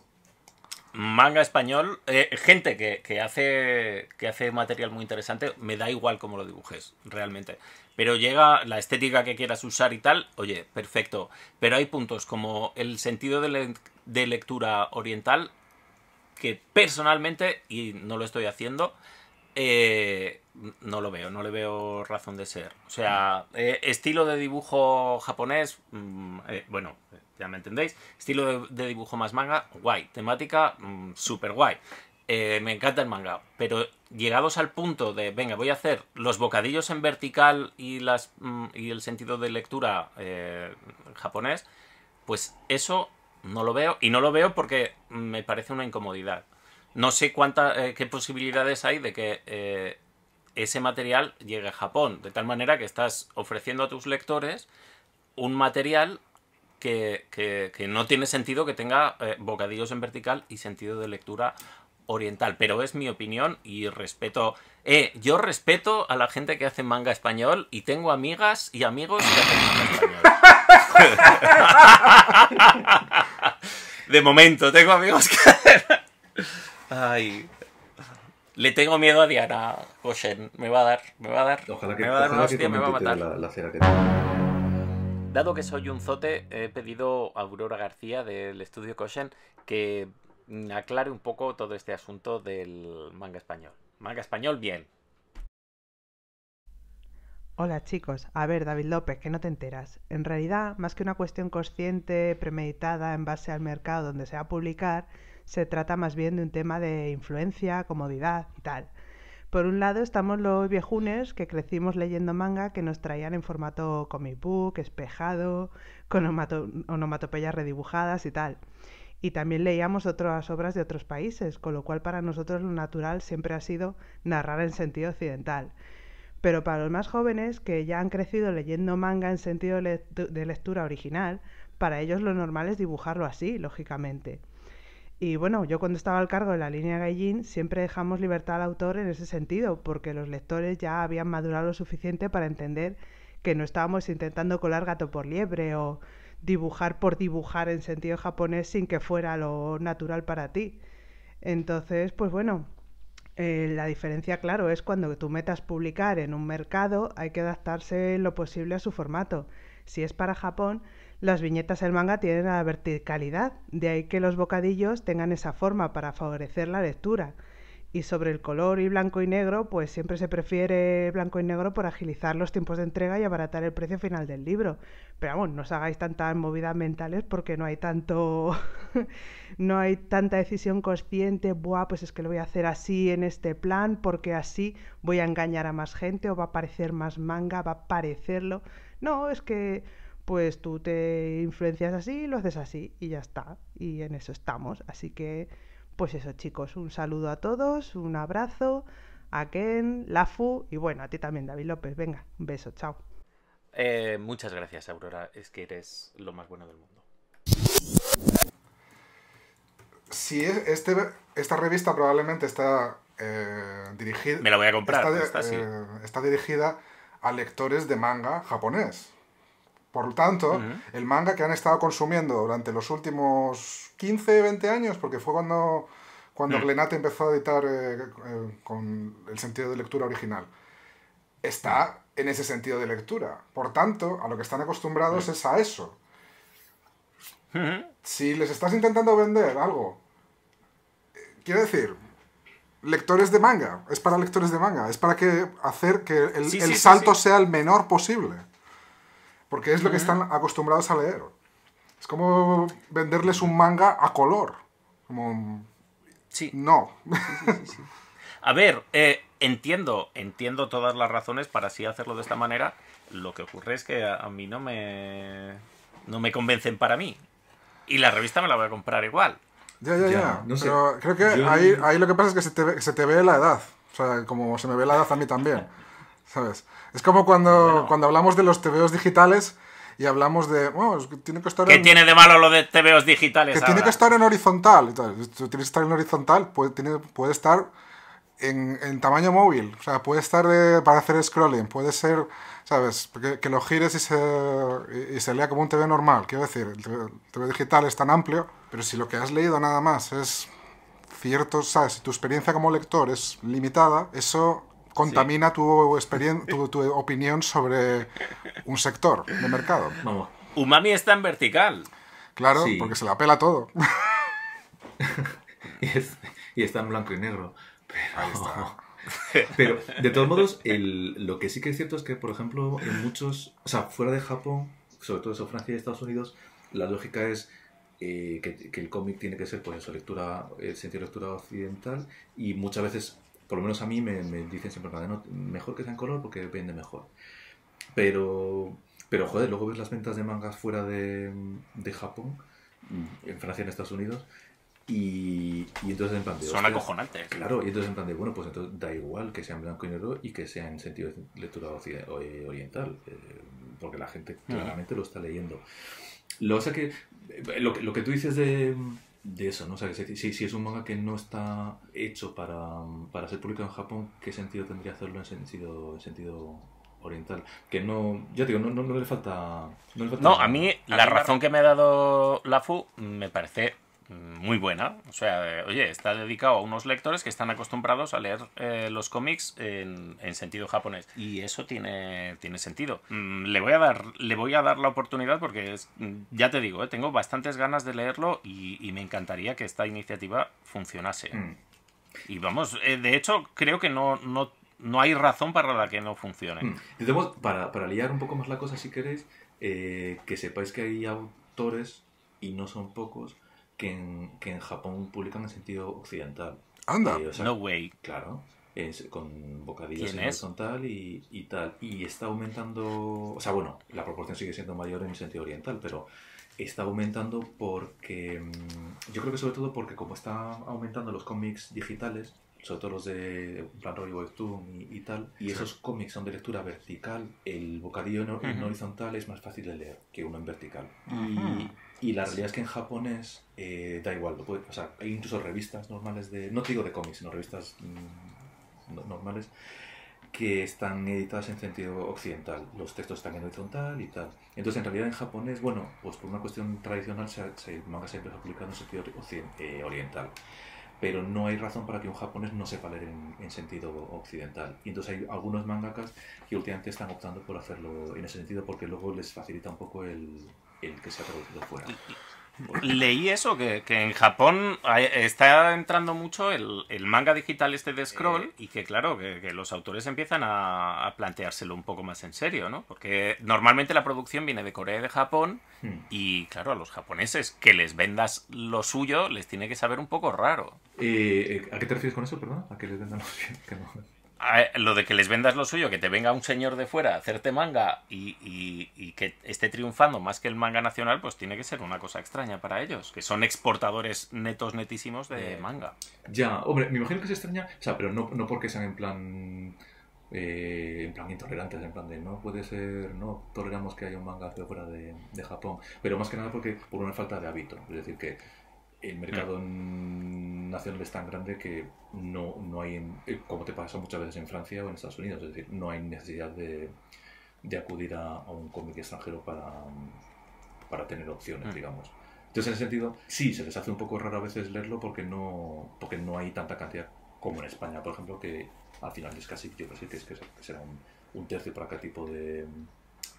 manga español, eh, gente que, hace, que hace material muy interesante, me da igual cómo lo dibujes, realmente. Pero llega la estética que quieras usar y tal, oye, perfecto. Pero hay puntos como el sentido de, lectura oriental que personalmente, y no lo estoy haciendo, eh, no lo veo, no le veo razón de ser. O sea, eh, estilo de dibujo japonés, mm, bueno, me entendéis. Estilo de, dibujo más manga, guay. Temática, mm, super súper guay. Eh, me encanta el manga, pero llegados al punto de, venga, voy a hacer los bocadillos en vertical y, las, mm, y el sentido de lectura eh, japonés, pues eso no lo veo, y no lo veo porque me parece una incomodidad. No sé cuánta, eh, qué posibilidades hay de que ese material llegue a Japón, de tal manera que estás ofreciendo a tus lectores un material que, no tiene sentido que tenga eh, bocadillos en vertical y sentido de lectura oriental, pero es mi opinión y respeto. Eh, yo respeto a la gente que hace manga español y tengo amigas y amigos que hacen manga *laughs* De momento, tengo amigos que. *laughs* Ay. Le tengo miedo a Diana Goshen. Me va a dar, me va a dar. Ojalá que, me va a dar una matar. Dado que soy un zote, he pedido a Aurora García del estudio Koshen, que aclare un poco todo este asunto del manga español. Manga español, bien. Hola chicos, a ver David López, que no te enteras. En realidad, más que una cuestión consciente, premeditada en base al mercado donde se va a publicar, se trata más bien de un tema de influencia, comodidad y tal. Por un lado estamos los viejunes que crecimos leyendo manga que nos traían en formato comic book, espejado, con onomatopeyas redibujadas y tal. Y también leíamos otras obras de otros países, con lo cual para nosotros lo natural siempre ha sido narrar en sentido occidental. Pero para los más jóvenes que ya han crecido leyendo manga en sentido de lectura original, para ellos lo normal es dibujarlo así, lógicamente. Y bueno, yo cuando estaba al cargo de la línea Gaijin siempre dejamos libertad al autor en ese sentido, porque los lectores ya habían madurado lo suficiente para entender que no estábamos intentando colar gato por liebre o dibujar por dibujar en sentido japonés sin que fuera lo natural para ti. Entonces, pues bueno, eh, la diferencia, claro, es cuando tú metas publicar en un mercado, hay que adaptarse lo posible a su formato. Si es para Japón, las viñetas del manga tienen la verticalidad, de ahí que los bocadillos tengan esa forma para favorecer la lectura. Y sobre el color y blanco y negro, pues siempre se prefiere blanco y negro por agilizar los tiempos de entrega y abaratar el precio final del libro. Pero vamos, no os hagáis tantas movidas mentales porque no hay tanto. *laughs* no hay tanta decisión consciente, buah, pues es que lo voy a hacer así en este plan porque así voy a engañar a más gente o va a parecer más manga, va a parecerlo. No, es que pues tú te influencias así, lo haces así y ya está. Y en eso estamos. Así que, pues eso chicos, un saludo a todos, un abrazo a Ken, Lafu y bueno, a ti también David López. Venga, un beso, chao. Eh, muchas gracias Aurora, es que eres lo más bueno del mundo. Sí, este, esta revista probablemente está eh, dirigida. Me la voy a comprar. está eh, dirigida a lectores de manga japonés. Por lo tanto, el manga que han estado consumiendo durante los últimos 15, 20 años, porque fue cuando, cuando mm. Glenate empezó a editar eh, eh, con el sentido de lectura original, está mm. en ese sentido de lectura. Por tanto, a lo que están acostumbrados mm. es a eso. Si les estás intentando vender algo, eh, quiero decir, lectores de manga, es para lectores de manga, es para que hacer que el, salto sea el menor posible porque es lo que están acostumbrados a leer. Es como venderles un manga a color. Como... Sí. No. A ver, eh, entiendo, entiendo todas las razones para así hacerlo de esta manera. Lo que ocurre es que a, mí no me, no me convencen para mí. Y la revista me la voy a comprar igual. Ya, ya, ya. Pero creo que ahí, ahí, lo que pasa es que se te, se te ve la edad. O sea, como se me ve la edad a mí también. ¿sabes? Es como cuando, cuando hablamos de los TVOs digitales y hablamos de. Bueno, tiene que estar ¿Qué tiene de malo lo de TVOs digitales? Que tiene que estar en horizontal. Tú tienes que estar en horizontal, puede, tiene, puede estar en, en, tamaño móvil. O sea, puede estar para hacer scrolling, puede ser, ¿sabes? Que, lo gires y se, lea como un TV normal. Quiero decir, el TV, digital es tan amplio, pero si lo que has leído nada más es cierto, ¿sabes? Si tu experiencia como lector es limitada, eso contamina tu, tu, tu opinión sobre un sector de mercado. Vamos. Umami está en vertical. Claro, porque se la pela todo. *laughs* y, está en blanco y negro. Pero, *laughs* de todos modos, lo que sí que es cierto es que, por ejemplo, en muchos, o sea, fuera de Japón, sobre todo eso, Francia y Estados Unidos, la lógica es eh, que, el cómic tiene que ser, pues, su lectura, el eh, sentido de lectura occidental, y muchas veces por lo menos a mí me, dicen siempre, no, mejor que sea en color porque vende mejor. Pero, pero joder, luego ves las ventas de mangas fuera de, Japón, en Francia, en Estados Unidos, y, y, entonces en plan de, Son acojonantes. Claro, y entonces en plan de, bueno, pues entonces da igual que sea en blanco y negro y que sea en sentido de lectura eh, oriental, eh, porque la gente claramente lo está leyendo. Eh, lo, que, lo que tú dices de de eso, ¿no? O sea, si, si, es un manga que no está hecho para, ser publicado en Japón, ¿qué sentido tendría hacerlo en sentido, en sentido oriental? Que no, ya digo, no, no, no le falta... No, a mí la razón que me ha dado la FU me parece muy buena. O sea, eh, oye, está dedicado a unos lectores que están acostumbrados a leer eh, los cómics en, en, sentido japonés. Y eso tiene, tiene sentido. Mm, le, voy a dar, le voy a dar la oportunidad porque, mm, ya te digo, eh, tengo bastantes ganas de leerlo y, me encantaría que esta iniciativa funcionase. Mm. Y vamos, de hecho, creo que no, no, hay razón para la que no funcione. para, para liar un poco más la cosa, si queréis, que sepáis que hay autores, y no son pocos, que en, que en Japón publican en sentido occidental. Anda. Eh, no way. Claro. con bocadillos en horizontal y, y, tal. Y está aumentando. O sea, bueno, la proporción sigue siendo mayor en el sentido oriental, pero está aumentando porque. Mm, yo creo que sobre todo porque, como está aumentando los cómics digitales, sobre todo los de plan webtoon y, y, tal, y esos cómics son de lectura vertical, el bocadillo en, horizontal es más fácil de leer que uno en vertical. Y y la realidad es que en japonés eh, da igual, o sea, hay incluso revistas normales de, no te digo de cómics, sino revistas mm, normales que están editadas en sentido occidental. Los textos están en horizontal y tal. Entonces, en realidad, en japonés, bueno, pues por una cuestión tradicional, se, manga se empieza a publicar en sentido eh, oriental. Pero no hay razón para que un japonés no sepa leer en, en, sentido occidental. Y entonces hay algunos mangakas que últimamente están optando por hacerlo en ese sentido porque luego les facilita un poco el, el que se ha producido fuera. Leí eso, que, en Japón está entrando mucho el, manga digital este de Scroll eh. y que claro, que, los autores empiezan a, planteárselo un poco más en serio, ¿no? Porque normalmente la producción viene de Corea y de Japón hmm. y claro, a los japoneses que les vendas lo suyo les tiene que saber un poco raro. Eh, eh, ¿A qué te refieres con eso, perdón? ¿A que les vendan lo suyo? *laughs* lo de que les vendas lo suyo, que te venga un señor de fuera a hacerte manga y, que esté triunfando más que el manga nacional, pues tiene que ser una cosa extraña para ellos, que son exportadores netos, netísimos de eh, manga. Ya, hombre, me imagino que es extraña, o sea, pero no, porque sean en plan... Eh, en plan intolerantes, en plan de no puede ser, no toleramos que haya un manga de fuera de, Japón, pero más que nada porque por una falta de hábito, es decir, que el mercado mm nacional es tan grande que no, no hay, eh, como te pasa muchas veces en Francia o en Estados Unidos, es decir, no hay necesidad de, acudir a, un cómic extranjero para, para tener opciones, mm. digamos. Entonces, en ese sentido, sí, se les hace un poco raro a veces leerlo porque no, porque no hay tanta cantidad como en España, por ejemplo, que al final es casi, yo pensé que, que será un, un tercio para cada tipo de,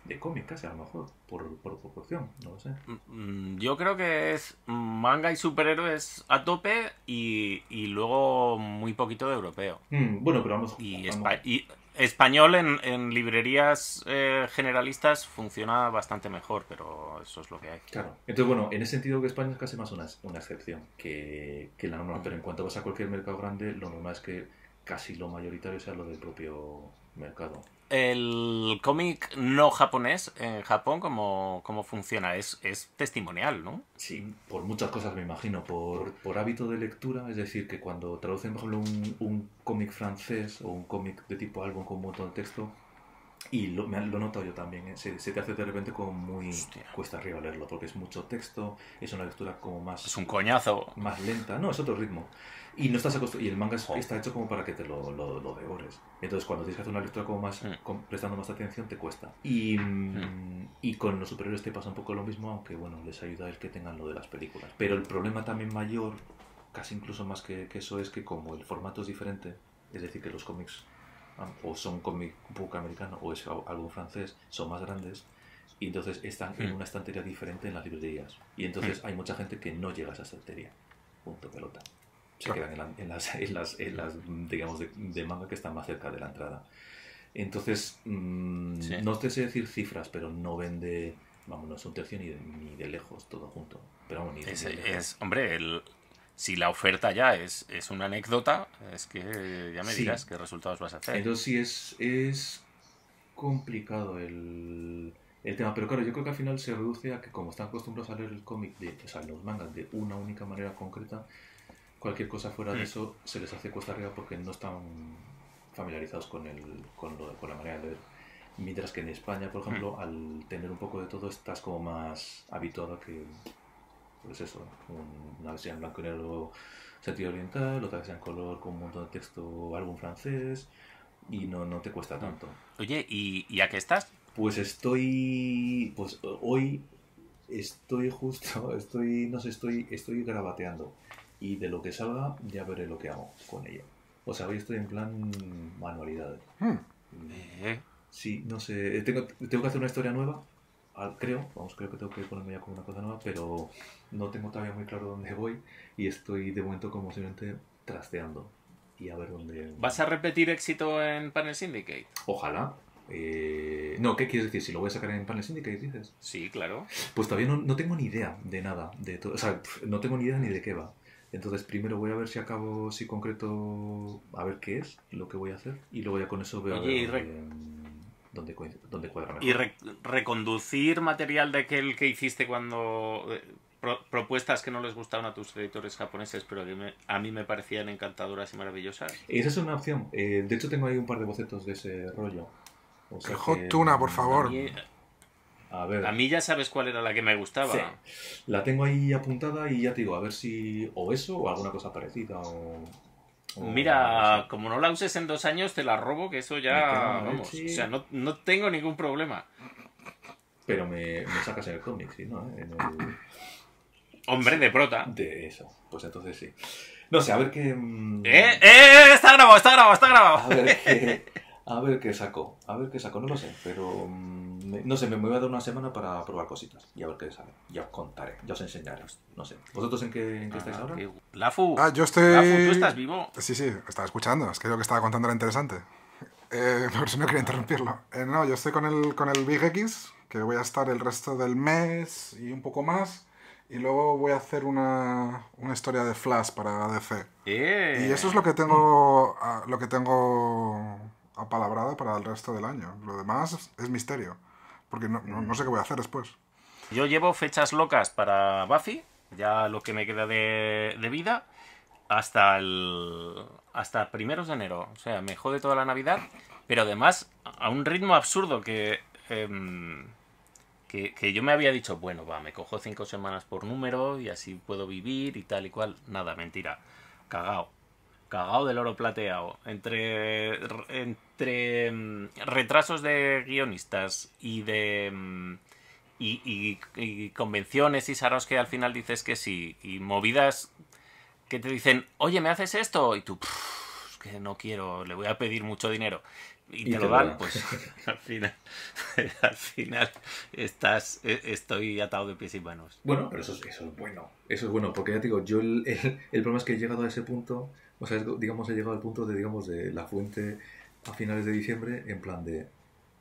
de cómics casi a lo mejor, por, proporción, no lo sé. Mm, mm, yo creo que es manga y superhéroes a tope y, luego muy poquito de europeo. Mm, bueno, pero vamos... Y, y español en, librerías eh, generalistas funciona bastante mejor, pero eso es lo que hay. Claro. Entonces, bueno, en ese sentido que España es casi más una, excepción que, la norma, pero en cuanto vas a cualquier mercado grande, lo normal es que casi lo mayoritario sea lo del propio mercado el cómic no japonés en Japón, ¿cómo, cómo funciona? Es, es, testimonial, ¿no? Sí, por muchas cosas me imagino. Por, por hábito de lectura, es decir, que cuando traducen, por ejemplo, un, cómic francés o un cómic de tipo álbum con un montón de texto, y lo, me, lo noto yo también, ¿eh? se, te hace de repente como muy cuesta arriba leerlo, porque es mucho texto, es una lectura como más... Es un coñazo. Más lenta, no, es otro ritmo. Y no estás y el manga está hecho como para que te lo, lo, devores. Entonces, cuando tienes que hacer una lectura como más, mm. prestando más atención, te cuesta. Y, mm, mm. y con los superiores te pasa un poco lo mismo, aunque bueno, les ayuda el que tengan lo de las películas. Pero el problema también mayor, casi incluso más que, eso, es que como el formato es diferente, es decir, que los cómics o son cómic book americano o es algo francés, son más grandes y entonces están en una estantería diferente en las librerías. Y entonces hay mucha gente que no llega a esa estantería. Punto pelota se quedan en, las, digamos, de, manga que están más cerca de la entrada. Entonces, mm, no te sé decir cifras, pero no vende, vamos, no es un tercio ni de, lejos todo junto. Pero es, hombre, el, si la oferta ya es, es una anécdota, es que ya me dirás qué resultados vas a hacer. Entonces sí es, es complicado el, el, tema, pero claro, yo creo que al final se reduce a que como están acostumbrados a leer el cómic, de, o sea, los mangas de una única manera concreta, cualquier cosa fuera de mm. eso se les hace cuesta arriba porque no están familiarizados con, el, con, lo, con la manera de ver. Mientras que en España, por ejemplo, mm. al tener un poco de todo estás como más habituado a que, pues eso, una vez sea en blanco y negro sentido oriental, otra vez sea en color con un montón de texto, álbum francés, y no, no te cuesta mm. tanto. Oye, ¿y, ¿y a qué estás? Pues estoy, pues hoy estoy justo, estoy, no sé, estoy, estoy grabateando y de lo que salga ya veré lo que hago con ella. O sea, hoy estoy en plan manualidades. Hmm. Eh. Sí, no sé, eh, tengo, tengo que hacer una historia nueva, ah, creo, vamos, creo que tengo que ponerme ya con una cosa nueva, pero no tengo todavía muy claro dónde voy y estoy de momento como simplemente trasteando y a ver dónde... ¿Vas a repetir éxito en Panel Syndicate? Ojalá. Eh, no, ¿qué quieres decir? ¿Si lo voy a sacar en Panel Syndicate, dices? Sí, claro. Pues todavía no, no tengo ni idea de nada, de todo, o sea, no tengo ni idea ni de qué va. Entonces primero voy a ver si acabo, si concreto, a ver qué es, lo que voy a hacer, y luego ya con eso veo mm, dónde, cuadra Y reconducir material de aquel que hiciste cuando... Eh, propuestas que no les gustaban a tus editores japoneses, pero que a mí me parecían encantadoras y maravillosas. Esa es una opción. Eh, de hecho, tengo ahí un par de bocetos de ese rollo. O por favor. A mí ya sabes cuál era la que me gustaba. Sí. La tengo ahí apuntada y ya te digo, a ver si o eso o alguna cosa parecida o... Mira, como no la uses en dos años, te la robo, que eso ya... Vamos, o sea, no, tengo ningún problema. Pero me, sacas en el cómic, ¿sí? ¿no? ¿eh? Hombre de prota. De eso. Pues entonces sí. No sé, a ver qué... Mm, eh, ¡Eh! ¡Eh! ¡Está grabado! ¡Está grabado! ¡Está grabado! A ver qué... *laughs* A ver qué sacó a ver qué saco, no lo sé, pero mm, no sé, me voy a dar una semana para probar cositas y a ver qué sale. Ya os contaré, ya os enseñaré, no sé. ¿Vosotros en qué, estáis ah, ahora? Lafu, ah, yo estoy... Lafu, ¿tú estás vivo? Sí, sí, estaba escuchando, es que lo que estaba contando era interesante. Eh, *laughs* por eso no quería interrumpirlo. Eh, no, yo estoy con el, con el Big X, que voy a estar el resto del mes y un poco más. Y luego voy a hacer una, una historia de Flash para DC. Eh. Y eso es lo que tengo ah, lo que tengo Palabrada para el resto del año. Lo demás es misterio, porque no, sé qué voy a hacer después. Yo llevo fechas locas para Buffy, ya lo que me queda de, vida, hasta el hasta primeros de enero. O sea, me jode toda la Navidad, pero además a un ritmo absurdo que... Em, que, que, yo me había dicho, bueno, va, me cojo cinco semanas por número y así puedo vivir y tal y cual. Nada, mentira. Cagao cagado del oro plateado, entre, entre mm, retrasos de guionistas y de... Mm, y, y, convenciones y saros que al final dices que sí, y movidas que te dicen, oye, ¿me haces esto? Y tú, que no quiero, le voy a pedir mucho dinero. Y, te lo dan, pues *laughs* al final, *laughs* al final estás, e, estoy atado de pies y manos. Bueno, pero eso es, eso bueno, eso es bueno, porque ya te digo, yo el problema es que he llegado a ese punto o sea, digamos, he llegado al punto de, digamos, de la fuente a finales de diciembre en plan de,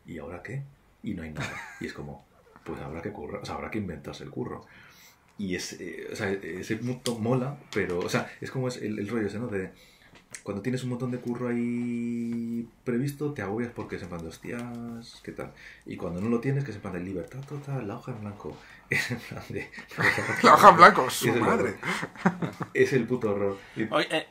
¿y ahora qué? Y no hay nada. Y es como, pues habrá que, o sea, habrá que inventarse el curro. Y es, eh, o sea, ese punto mola, pero, o sea, es como es el, rollo ese, ¿no? De, cuando tienes un montón de curro ahí previsto, te agobias porque se plan de hostias, ¿qué tal? Y cuando no lo tienes, que se plan de libertad total, la hoja en blanco. *laughs* Es en plan de. *laughs* La hoja en blanco, *laughs* su madre. es el puto horror. Oye, eh,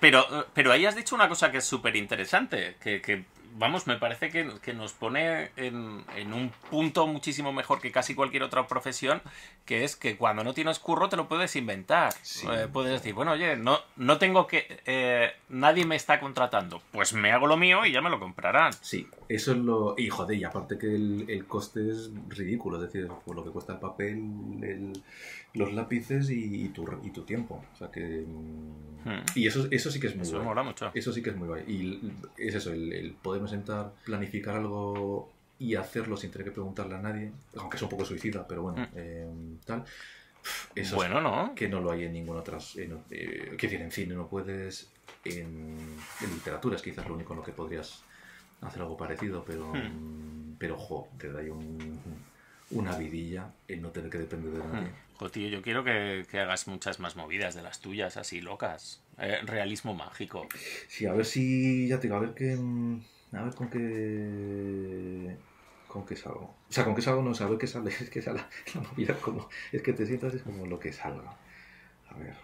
pero, pero ahí has dicho una cosa que es súper interesante, que, vamos, me parece que, nos pone en, en, un punto muchísimo mejor que casi cualquier otra profesión, que es que cuando no tienes curro te lo puedes inventar. Eh, puedes decir, bueno, oye, no, no tengo que... Eh, nadie me está contratando, pues me hago lo mío y ya me lo comprarán. Sí. Eso es lo. Y joder, y aparte que el, coste es ridículo, es decir, por pues lo que cuesta el papel, el, los lápices y, tu, y tu tiempo. O sea que. Hmm. Y eso, eso sí que es muy eso Mola mucho. Eso sí que es muy guay. Y es eso, el, el sentar, planificar algo y hacerlo sin tener que preguntarle a nadie, aunque es un poco suicida, pero bueno, hmm. eh, tal. Eso bueno, ¿no? Que no lo hay en ninguna otra. Eh, que decir, en cine no puedes. En, en literatura es quizás lo único en lo que podrías hacer algo parecido, pero, hmm. pero jo, te da ahí un, una vidilla el no tener que depender de hmm. nadie. Jo, tío, yo quiero que, hagas muchas más movidas de las tuyas, así locas. Eh, realismo mágico. Sí, a ver si, ya te a ver qué... Mm, a ver con qué... ¿Con qué salgo? O sea, con qué salgo no, o ver qué sale, *laughs* es que sale la movida como... Es que te sientas es como lo que salga. A ver.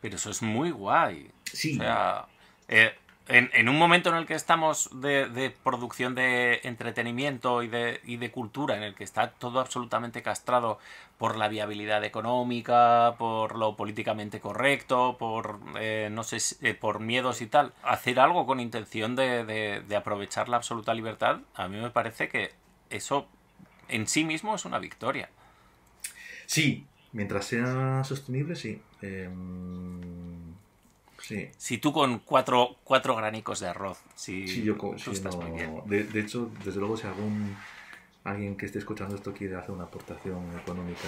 Pero eso es muy guay. Sí. O sea, eh, en, un momento en el que estamos de, producción de entretenimiento y de, cultura, en el que está todo absolutamente castrado por la viabilidad económica, por lo políticamente correcto, por eh, no sé, eh, por miedos y tal, hacer algo con intención de, aprovechar la absoluta libertad, a mí me parece que eso en sí mismo es una victoria. Sí, mientras sea sostenible, sí. Em, si tú con cuatro, cuatro granicos de arroz, si tú estás De, hecho, desde luego, si algún alguien que esté escuchando esto quiere hacer una aportación económica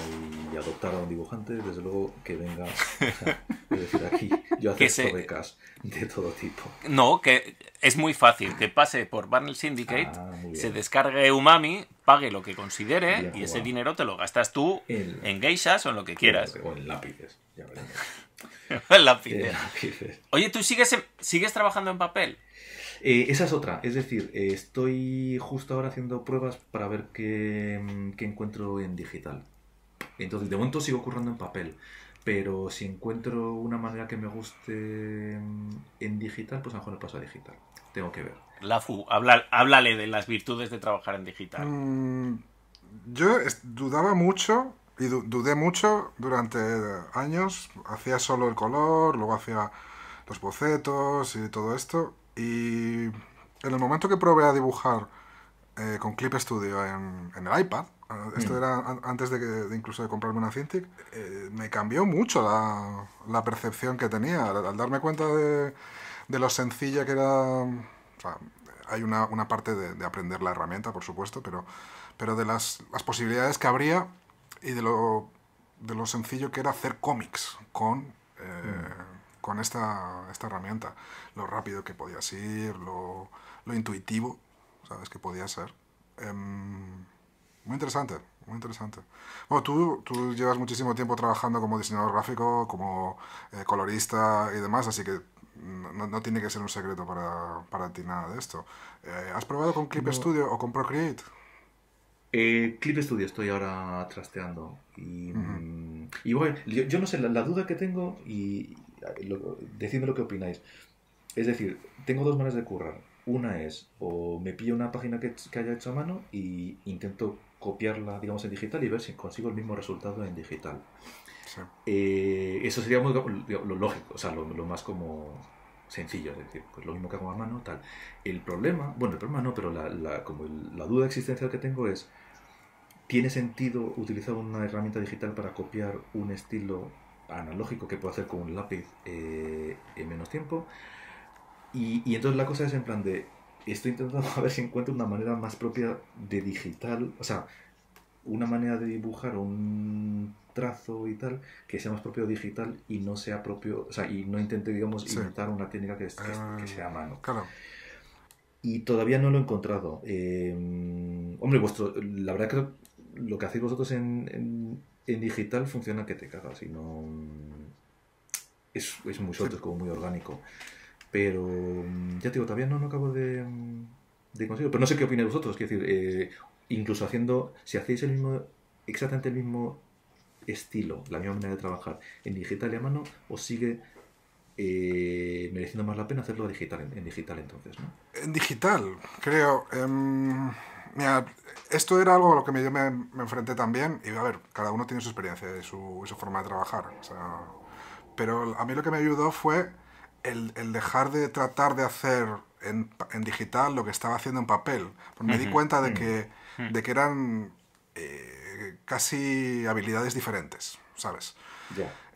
y, adoptar a un dibujante, desde luego que venga. es decir, aquí yo *laughs* acepto becas de todo tipo. No, que es muy fácil. Que pase por Barnel Syndicate, ah, se descargue Umami, pague lo que considere y ese dinero te lo gastas tú en geishas o en lo que quieras. O en lápices, ya veremos. *laughs* Eh, Oye, ¿tú sigues, trabajando en papel? Eh, esa es otra, es decir, eh, estoy justo ahora haciendo pruebas para ver mm, qué, encuentro en digital. Entonces, de momento sigo currando en papel, pero si encuentro una manera que me guste mm, en digital, pues a lo mejor paso a digital. Tengo que ver. La fu, háblale de las virtudes de trabajar en digital. Mm, yo dudaba mucho y dudé mucho durante años, hacía solo el color, luego hacía los bocetos y todo esto. Y en el momento que probé a dibujar eh, con Clip Studio en, el iPad, eh, esto mm. era antes de, que, incluso de comprarme una Cintiq, eh, me cambió mucho la, percepción que tenía. Al, darme cuenta de, de, lo sencilla que era... hay una, una parte de, de, aprender la herramienta, por supuesto, pero, pero de las, las posibilidades que habría y de lo, de lo sencillo que era hacer cómics con, eh, mm. con esta, esta, herramienta. Lo rápido que podías ir, lo, lo intuitivo, ¿sabes? Que podía ser. Em, muy interesante, muy interesante. Bueno, tú, tú, llevas muchísimo tiempo trabajando como diseñador gráfico, como eh, colorista y demás, así que no, no, tiene que ser un secreto para, para ti nada de esto. Eh, ¿Has probado con Clip Studio o con Procreate? Eh, Clip Studio estoy ahora trasteando. Y, bueno, mm, yo, no sé, la, duda que tengo, y lo, decidme lo que opináis. Es decir, tengo dos maneras de currar. Una es, o me pillo una página que, haya hecho a mano y intento copiarla, digamos, en digital y ver si consigo el mismo resultado en digital. Eh, eso sería lo lógico, o sea, lo, más como sencillo, es decir, pues lo mismo que hago a mano, tal. El problema, bueno, el problema no, pero la, como la duda existencial que tengo es, ¿Tiene sentido utilizar una herramienta digital para copiar un estilo analógico que puedo hacer con un lápiz eh, en menos tiempo? Y, entonces la cosa es en plan de, estoy intentando *laughs* a ver si encuentro una manera más propia de digital, o sea, una manera de dibujar un trazo y tal que sea más propio digital y no sea propio, o sea, y no intente, digamos, inventar una técnica ah, que, sea a mano. Claro y todavía no lo he encontrado. Em, hombre, vuestro, la verdad que lo que hacéis vosotros en, en, digital funciona que te cagas y no... Es, muy suelto, es como muy orgánico. Pero mm, ya te digo, todavía no, no acabo de, mm, de conseguirlo. Pero no sé qué opináis vosotros. es decir, eh, incluso haciendo, si hacéis el mismo, exactamente el mismo estilo, la misma manera de trabajar en digital y a mano, os sigue eh, mereciendo más la pena hacerlo digital, en, digital entonces, ¿no? En digital, creo. Em, Mira, esto era algo a lo que yo me, enfrenté también. Y a ver, cada uno tiene su experiencia y su, forma de trabajar. pero a mí lo que me ayudó fue el, dejar de tratar de hacer en, digital lo que estaba haciendo en papel. me di cuenta de que, de que eran eh, casi habilidades diferentes, ¿sabes?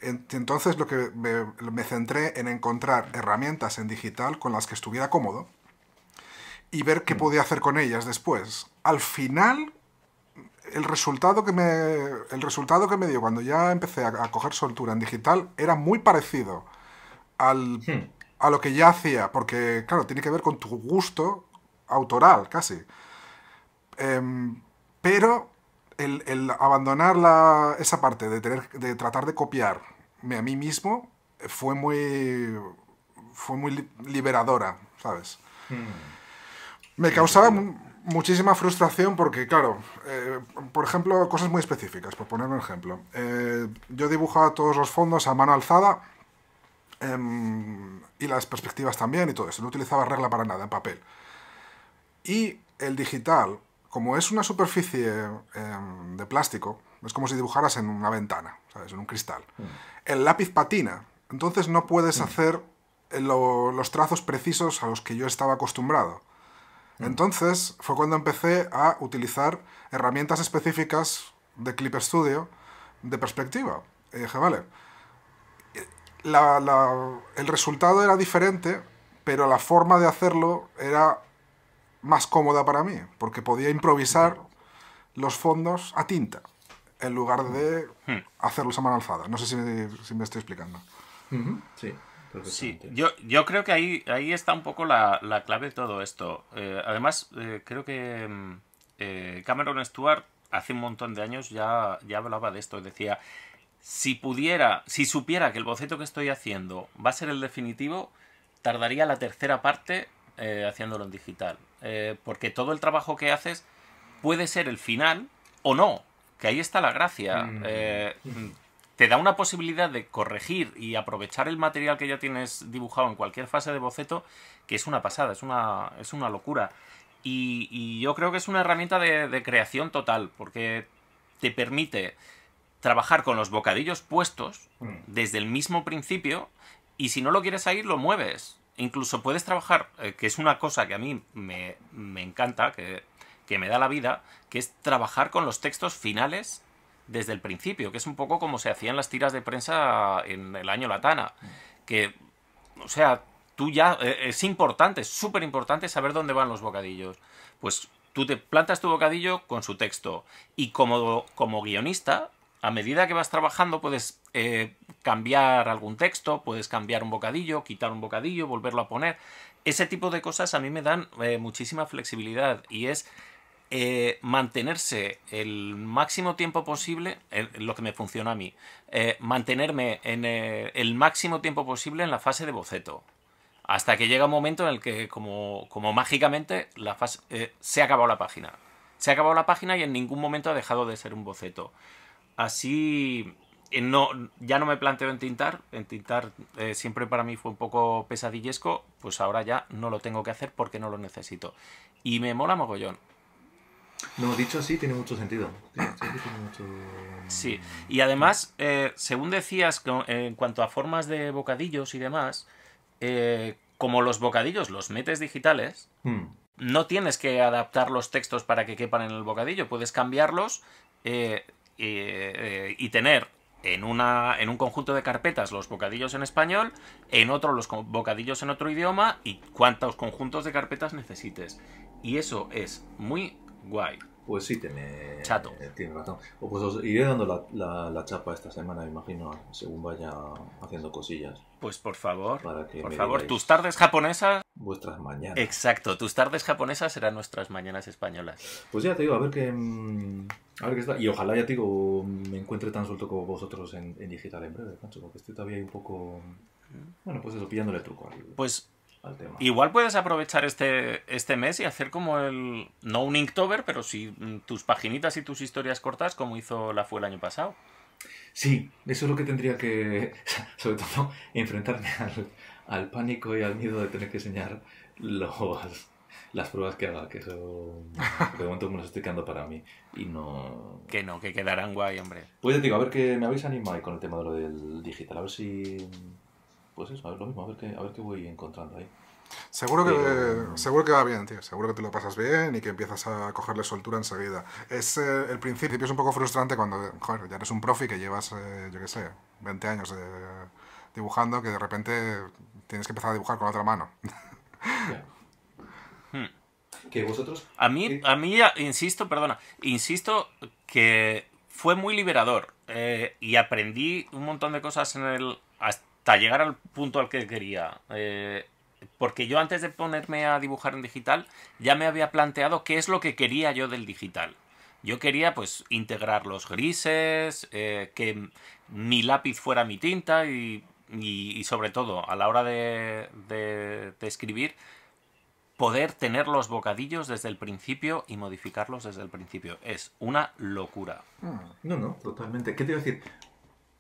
Entonces lo que me, me, centré en encontrar herramientas en digital con las que estuviera cómodo y ver qué mm. podía hacer con ellas después al final, el resultado que me, el resultado que me dio cuando ya empecé a, coger soltura en digital era muy parecido hmm. a lo que ya hacía, porque, claro, tiene que ver con tu gusto autoral, casi. Em, pero el, abandonar esa parte de, tener, de tratar de copiarme a mí mismo eh, fue muy, fue muy liberadora, ¿sabes? Hmm. Me causaba muchísima frustración porque, claro, eh, por ejemplo, cosas muy específicas, por poner un ejemplo. Eh, yo dibujaba todos los fondos a mano alzada em, y las perspectivas también y todo eso. No utilizaba regla para nada en papel. Y el digital, como es una superficie em, de plástico, es como si dibujaras en una ventana, ¿sabes? En un cristal. Mm. El lápiz patina, entonces no puedes mm. hacer eh, los trazos precisos a los que yo estaba acostumbrado. Entonces fue cuando empecé a utilizar herramientas específicas de Clip Studio de perspectiva. Y dije, vale, el resultado era diferente, pero la forma de hacerlo era más cómoda para mí, porque podía improvisar los fondos a tinta en lugar de hmm. hacerlos a mano alzada. No sé si me, si me estoy explicando. Sí. Sí, yo, yo creo que ahí, ahí está un poco la, clave de todo esto. Eh, además, eh, creo que mm, eh, Cameron Stewart hace un montón de años ya, ya hablaba de esto. Decía, si pudiera, si supiera que el boceto que estoy haciendo va a ser el definitivo, tardaría la tercera parte haciéndolo en digital. porque todo el trabajo que haces puede ser el final o no, que ahí está la gracia. Mm te da una posibilidad de corregir y aprovechar el material que ya tienes dibujado en cualquier fase de boceto, que es una pasada, es una, es una locura. Y, yo creo que es una herramienta de, creación total, porque te permite trabajar con los bocadillos puestos mm. desde el mismo principio y si no lo quieres ahí, lo mueves. Incluso puedes trabajar, eh, que es una cosa que a mí me, me encanta, que, que me da la vida, que es trabajar con los textos finales desde el principio, que es un poco como se hacían las tiras de prensa en el año Latana, que, o sea, tú ya, eh, es importante, es súper importante saber dónde van los bocadillos. Pues tú te plantas tu bocadillo con su texto y como, como guionista, a medida que vas trabajando puedes eh, cambiar algún texto, puedes cambiar un bocadillo, quitar un bocadillo, volverlo a poner. Ese tipo de cosas a mí me dan eh, muchísima flexibilidad y es eh, mantenerse el máximo tiempo posible, eh, lo que me funciona a mí, eh, mantenerme en el máximo tiempo posible en la fase de boceto. Hasta que llega un momento en el que, como, como mágicamente, se ha acabado la página. Se ha acabado la página y en ningún momento ha dejado de ser un boceto. Así, no, ya no me planteo en entintar. Entintar siempre para mí fue un poco pesadillesco. Pues ahora ya no lo tengo que hacer porque no lo necesito. Y me mola mogollón. No, dicho así tiene mucho sentido. Mm, sí, y además, eh, según decías, en cuanto a formas de bocadillos y demás, eh, como los bocadillos los metes digitales, hmm. no tienes que adaptar los textos para que quepan en el bocadillo, puedes cambiarlos eh, y tener en, una, en un conjunto de carpetas los bocadillos en español, en otro los bocadillos en otro idioma y cuantos conjuntos de carpetas necesites. Y eso es muy Guay. Pues sí, tiene, Chato. Eh, tiene razón. O pues os iré dando la, chapa esta semana, me imagino, según vaya haciendo cosillas. Pues por favor, por favor, tus tardes japonesas. Vuestras mañanas. Exacto, tus tardes japonesas serán nuestras mañanas españolas. Pues ya te digo, a ver qué. Mm, a ver qué está. Y ojalá ya te digo, me encuentre tan suelto como vosotros en, digital en breve, Pancho, porque estoy todavía un poco. Mm. Bueno, pues eso, pillándole el truco. Pues Igual puedes aprovechar este, este mes y hacer como el. No un Inktober, pero sí mm, tus paginitas y tus historias cortas, como hizo la FUE el año pasado. Sí, eso es lo que tendría que. *laughs* Sobre todo, enfrentarme al, pánico y al miedo de tener que enseñar los, las pruebas que haga, que eso de momento me las estoy quedando para mí. Y no. Que no, que quedarán guay, hombre. Pues te digo, a ver que me habéis animado con el tema de lo del digital, a ver si pues eso, a ver lo mismo, a ver qué, voy encontrando ahí. Seguro que, seguro que va bien, tío. Seguro que te lo pasas bien y que empiezas a cogerle soltura enseguida. Es eh, el principio, es un poco frustrante cuando, joder, ya eres un profe que llevas, eh, yo qué sé, 20 años eh, dibujando, que de repente tienes que empezar a dibujar con otra mano. Hmm. ¿Qué, vosotros. A mí, a mí, insisto, perdona, insisto que fue muy liberador y aprendí un montón de cosas en el hasta llegar al punto al que quería. Eh, porque yo antes de ponerme a dibujar en digital ya me había planteado qué es lo que quería yo del digital. Yo quería pues integrar los grises, eh, que mi lápiz fuera mi tinta y, y, sobre todo a la hora de, de, de escribir poder tener los bocadillos desde el principio y modificarlos desde el principio. Es una locura. Ah, no, no, totalmente. ¿Qué te iba a decir?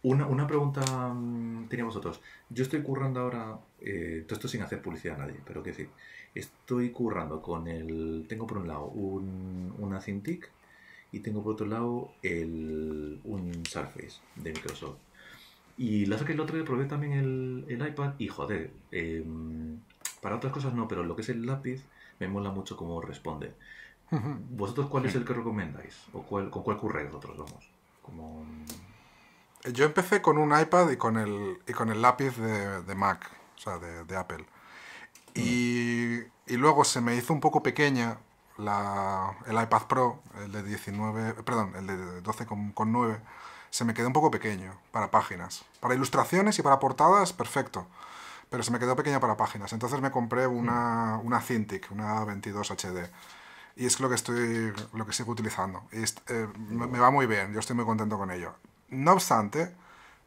Una, pregunta mm, teníamos otros. Yo estoy currando ahora, eh, todo esto sin hacer publicidad a nadie, pero qué decir, estoy currando con el, tengo por un lado un, una Cintiq y tengo por otro lado el, un Surface de Microsoft. Y la saqué el otro día, probé también el, iPad y joder, em, para otras cosas no, pero lo que es el lápiz me mola mucho cómo responde. ¿Vosotros cuál es el que recomendáis? ¿O cuál, con cuál curráis vosotros, vamos? Como... Mm, yo empecé con un iPad y con el, y con el lápiz de, Mac, o sea, de, Apple. Y, luego se me hizo un poco pequeña la, el iPad Pro, el de 19, perdón, el de 12,9, se me quedó un poco pequeño para páginas. Para ilustraciones y para portadas, perfecto. Pero se me quedó pequeña para páginas. Entonces me compré una, mm. una Cintiq, una 22 HD. Y es lo que estoy, lo que sigo utilizando. Eh, me va muy bien, yo estoy muy contento con ello. No obstante,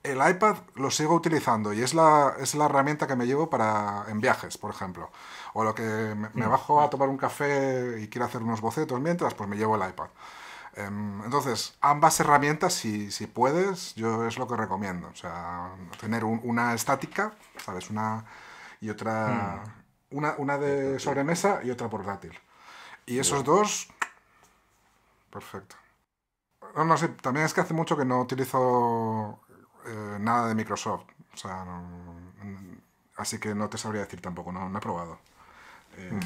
el iPad lo sigo utilizando y es la, es la herramienta que me llevo para en viajes, por ejemplo. O lo que me, mm. bajo a tomar un café y quiero hacer unos bocetos mientras, pues me llevo el iPad. Em, entonces, ambas herramientas, si, si, puedes, yo es lo que recomiendo. O sea, tener una estática, ¿sabes? Una y otra. Mm. Una, una, de sobremesa y otra portátil. Y esos dos. Perfecto. No, no sé, también es que hace mucho que no utilizo eh, nada de Microsoft. O sea, no, mm, así que no te sabría decir tampoco, no, no he probado. Eh,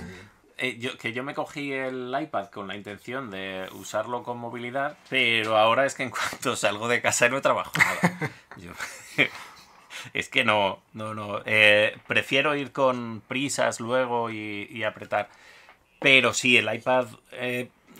eh, yo, que yo me cogí el iPad con la intención de usarlo con movilidad, pero ahora es que en *laughs* cuanto salgo de casa no trabajo *laughs* *laughs* es que no, no, no. prefiero ir con prisas luego y, apretar. Pero sí, el iPad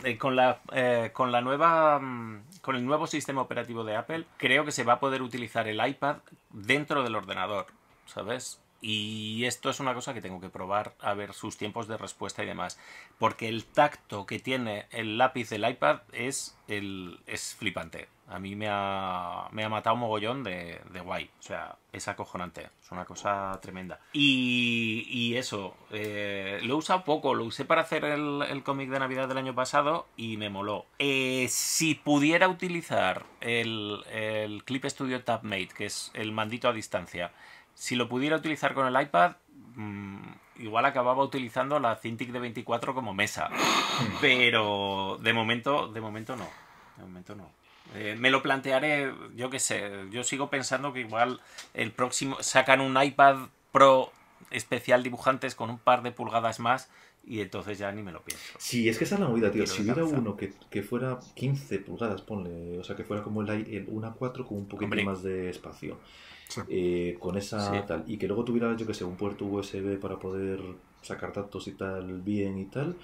eh, con, la, eh, con la nueva mm, con el nuevo sistema operativo de Apple creo que se va a poder utilizar el iPad dentro del ordenador, ¿sabes? Y esto es una cosa que tengo que probar a ver sus tiempos de respuesta y demás. Porque el tacto que tiene el lápiz del iPad es, el, es flipante. A mí me ha, me ha matado un mogollón de, de, guay. O sea, es acojonante. Es una cosa tremenda. Y, eso, eh, lo he usado poco. Lo usé para hacer el, cómic de Navidad del año pasado y me moló. Eh, si pudiera utilizar el, el Clip Studio Mate, que es el mandito a distancia, si lo pudiera utilizar con el iPad, mm, igual acababa utilizando la Cintiq de 24 como mesa. *laughs* Pero de momento, de momento no. De momento no. Eh, me lo plantearé, yo qué sé, yo sigo pensando que igual el próximo sacan un iPad Pro especial dibujantes con un par de pulgadas más y entonces ya ni me lo pienso. Sí, es que esa es la movida, tío. si hubiera uno que, fuera 15 pulgadas, ponle, o sea, que fuera como el, una 1 a 4 con un poquito más de espacio. Eh, con esa tal. Y que luego tuviera, yo que sé, un puerto USB para poder sacar datos y tal bien y tal,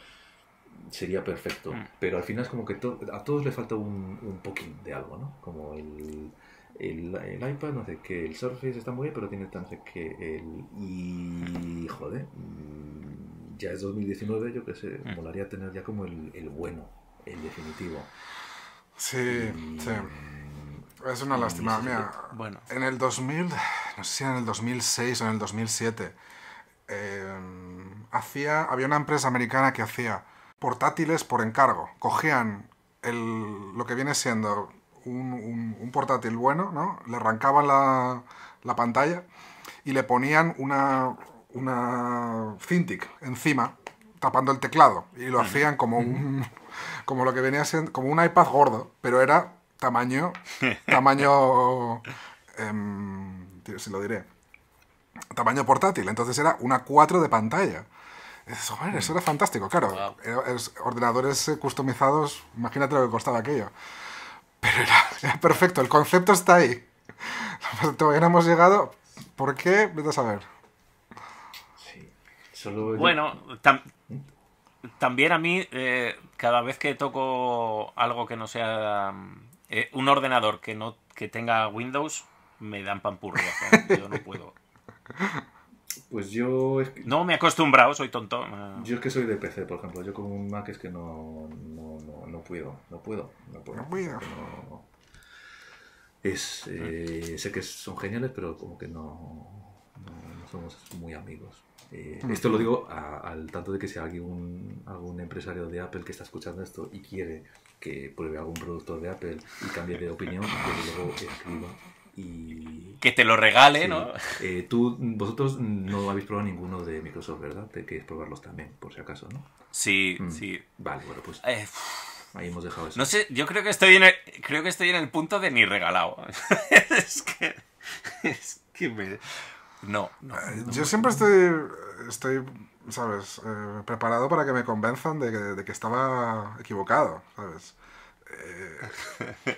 sería perfecto. Mm. Pero al final es como que a todos le falta un, un poquín de algo, ¿no? Como el, el, iPad, no sé que el Surface está muy bien, pero tiene tan que el... Y joder, mm, ya es 2019, yo que sé, mm. molaría tener ya como el, el bueno, el definitivo. Sí, sí es una lástima. Mira, bueno. en el 2000, no sé si en el 2006 o en el 2007, eh, hacía, había una empresa americana que hacía portátiles por encargo. Cogían el, lo que viene siendo un, portátil bueno, ¿no? Le arrancaban la, pantalla y le ponían una, una Cintiq encima, tapando el teclado. Y lo hacían como un... Como lo que venía como un iPad gordo, pero era tamaño, *laughs* tamaño, em, si lo diré, tamaño portátil. Entonces era una 4 de pantalla. Eso, era fantástico, claro. Eh, ordenadores eh, customizados, imagínate lo que costaba aquello. Pero era, perfecto, el concepto está ahí. *laughs* Todavía no hemos llegado. ¿Por qué? Vete a saber. Sí. Bueno, ¿Mm? también a mí, eh, cada vez que toco algo que no sea eh, un ordenador que no que tenga Windows me dan pampurria. Yo no puedo. *laughs* Pues yo. Es que... No me he acostumbrado, soy tonto. Ah. Yo es que soy de PC, por ejemplo. Yo con un Mac es que no, no, puedo. No puedo. No puedo. Es, eh, sé que son geniales, pero como que no, somos muy amigos. Eh, esto lo digo al tanto de que si algún, algún empresario de Apple que está escuchando esto y quiere que pruebe algún producto de Apple y cambie de opinión, que luego escriba y... Que te lo regale, ¿no? Eh, tú, vosotros no habéis probado ninguno de Microsoft, ¿verdad? Te queréis probarlos también, por si acaso, ¿no? Sí, mm. sí. Vale, bueno, pues... Eh, ahí hemos dejado eso. No sé, yo creo que estoy creo que estoy en el punto de ni regalado. *laughs* es que... Es que me... Eh, no, Yo siempre estoy, estoy ¿sabes? Eh, preparado para que me convenzan de que, estaba equivocado, ¿sabes? *laughs*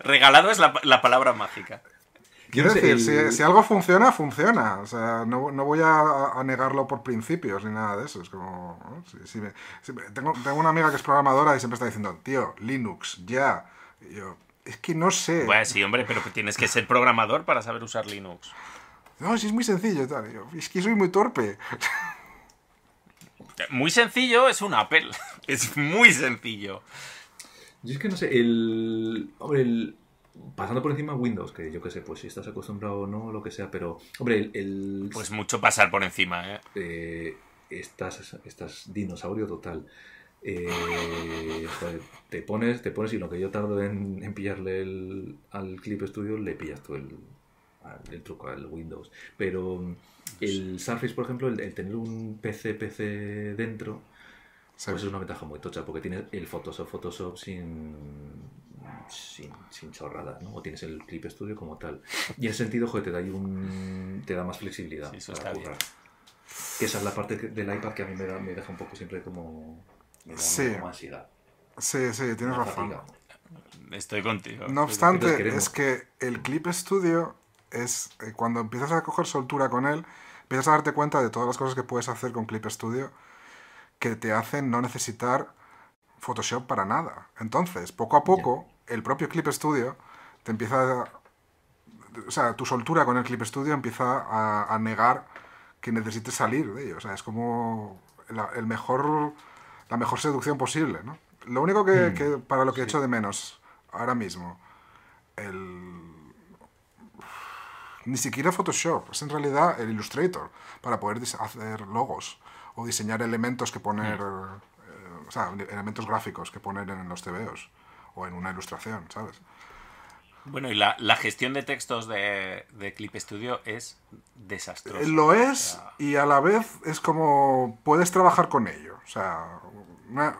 Regalado es la, palabra mágica. Eh, quiero decir, si, algo funciona, funciona. O sea, no, no voy a, negarlo por principios ni nada de eso. Es como. tengo, tengo, una amiga que es programadora y siempre está diciendo, tío, Linux, ya. yo, es que no sé. sí, hombre, pero tienes que ser programador para saber usar Linux. No, si es muy sencillo, tal. es que soy muy torpe. Eh, muy sencillo es un Apple. *laughs* Es muy sencillo. Yo es que no sé, el. Hombre, el. Pasando por encima Windows, que yo qué sé, pues si estás acostumbrado o no, lo que sea, pero. Hombre, el. Pues mucho pasar por encima, ¿eh? eh estás, estás dinosaurio total. Eh, te pones, te pones y lo que yo tardo en, en pillarle al Clip Studio, le pillas tú el, el truco al Windows. Pero mm, el Surface, por ejemplo, el, tener un PC PC dentro, pues es una ventaja muy tocha, porque tienes el Photoshop, Photoshop sin, sin, sin chorradas, ¿no? O tienes el Clip Studio como tal. Y en ese sentido, joder, te da, un, te da más flexibilidad. Que esa es la parte del iPad que a mí me, me deja un poco siempre como, como ansiedad. Sí, sí, tienes razón. Estoy contigo. No obstante, es que el Clip Studio es eh, cuando empiezas a coger soltura con él, empiezas a darte cuenta de todas las cosas que puedes hacer con Clip Studio que te hacen no necesitar Photoshop para nada. Entonces, poco a poco, el propio Clip Studio te empieza a... O sea, tu soltura con el Clip Studio empieza a, negar que necesites salir de ello. O sea, es como la, el mejor, la mejor seducción posible, ¿no? Lo único que, hmm. para lo que echo he hecho de menos ahora mismo, el, ni siquiera Photoshop, es en realidad el Illustrator, para poder hacer logos o diseñar elementos que poner, mm. eh, elementos gráficos que poner en los TVOs o en una ilustración, ¿sabes? Bueno, y la, gestión de textos de, Clip Studio es desastrosa. Lo es, y a la vez es como puedes trabajar con ello. O sea,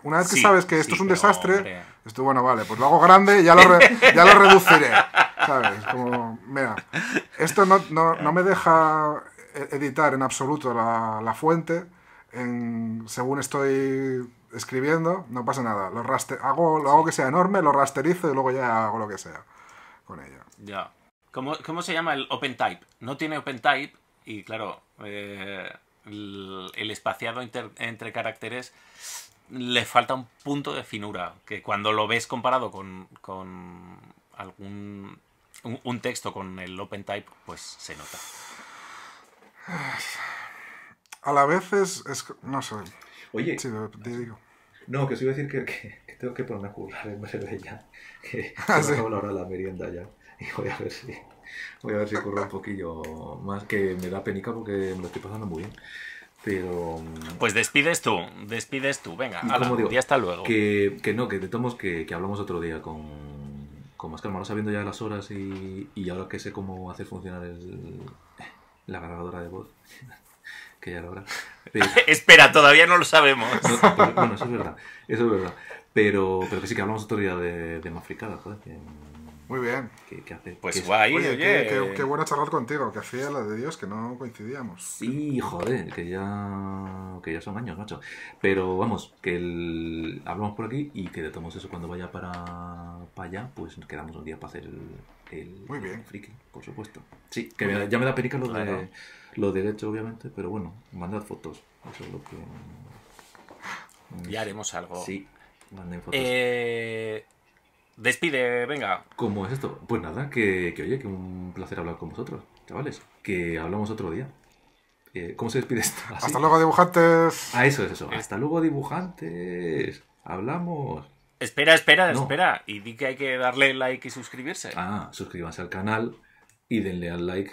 una, vez que sabes que esto es un desastre, esto, bueno, vale, pues lo hago grande y ya lo, ya lo reduciré. *laughs* Como, mira, esto no, me deja e-, editar en absoluto la, fuente. según estoy escribiendo, no pasa nada. Lo, raster, hago, lo hago que sea enorme, lo rasterizo y luego ya hago lo que sea con ello. Ya. ¿Cómo, cómo se llama el OpenType? No tiene OpenType y claro, eh, el, espaciado entre caracteres le falta un punto de finura, que cuando lo ves comparado con algún un, texto con el open type pues se nota. A la vez es, no sé. Oye. Sí, te digo. No, que os iba a decir que, tengo que ponerme a jugar en de ya. *laughs* Que *laughs* ah, se me la hora de la merienda ya. Y voy a ver si voy a ver si corro un poquillo más, que me da penica porque me lo estoy pasando muy bien. Pero. Mm, pues despides tú, despides tú, venga, ala, digo, hasta luego. Que, que no, que te tomos que, que hablamos otro día con, con más calma, no sabiendo ya las horas y, ahora que sé cómo hacer funcionar el, la grabadora de voz, *laughs* que ya lo habrá. *laughs* Espera, todavía no lo sabemos. bueno, eso es verdad, eso es verdad. Pero, pero que sí, que hablamos otro día de, de más fricadas, joder, que... Muy bien. ¿Qué, Pues ¿Qué, guay, oye. Qué, bueno charlar contigo, que hacía la de Dios que no coincidíamos. Sí, joder, que ya, que ya son años, macho. Pero vamos, que hablamos por aquí y que tomamos eso cuando vaya para, allá, pues nos quedamos un día para hacer el, bien. friki, por supuesto. Sí, que ya me da perica lo, de, lo obviamente, pero bueno, mandad fotos. Eso es lo que... Ya haremos algo. Sí, manden fotos. Eh Despide, venga. ¿Cómo es esto? Pues nada, que, oye, que un placer hablar con vosotros, chavales. Que hablamos otro día. Eh, ¿Cómo se despide esto? Hasta luego, dibujantes. Ah, eso es eso. Eh. Hasta luego, dibujantes. Hablamos. Espera, espera, espera. Y di que hay que darle like y suscribirse. Ah, suscríbanse al canal y denle al like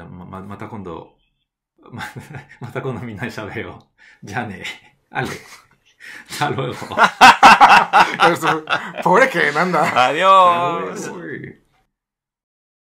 じゃあ、ま、また今度、ま、また今度みんなに喋よう。じゃあね。あれ。Hasta luego. Por qué, anda. Adiós. Adiós.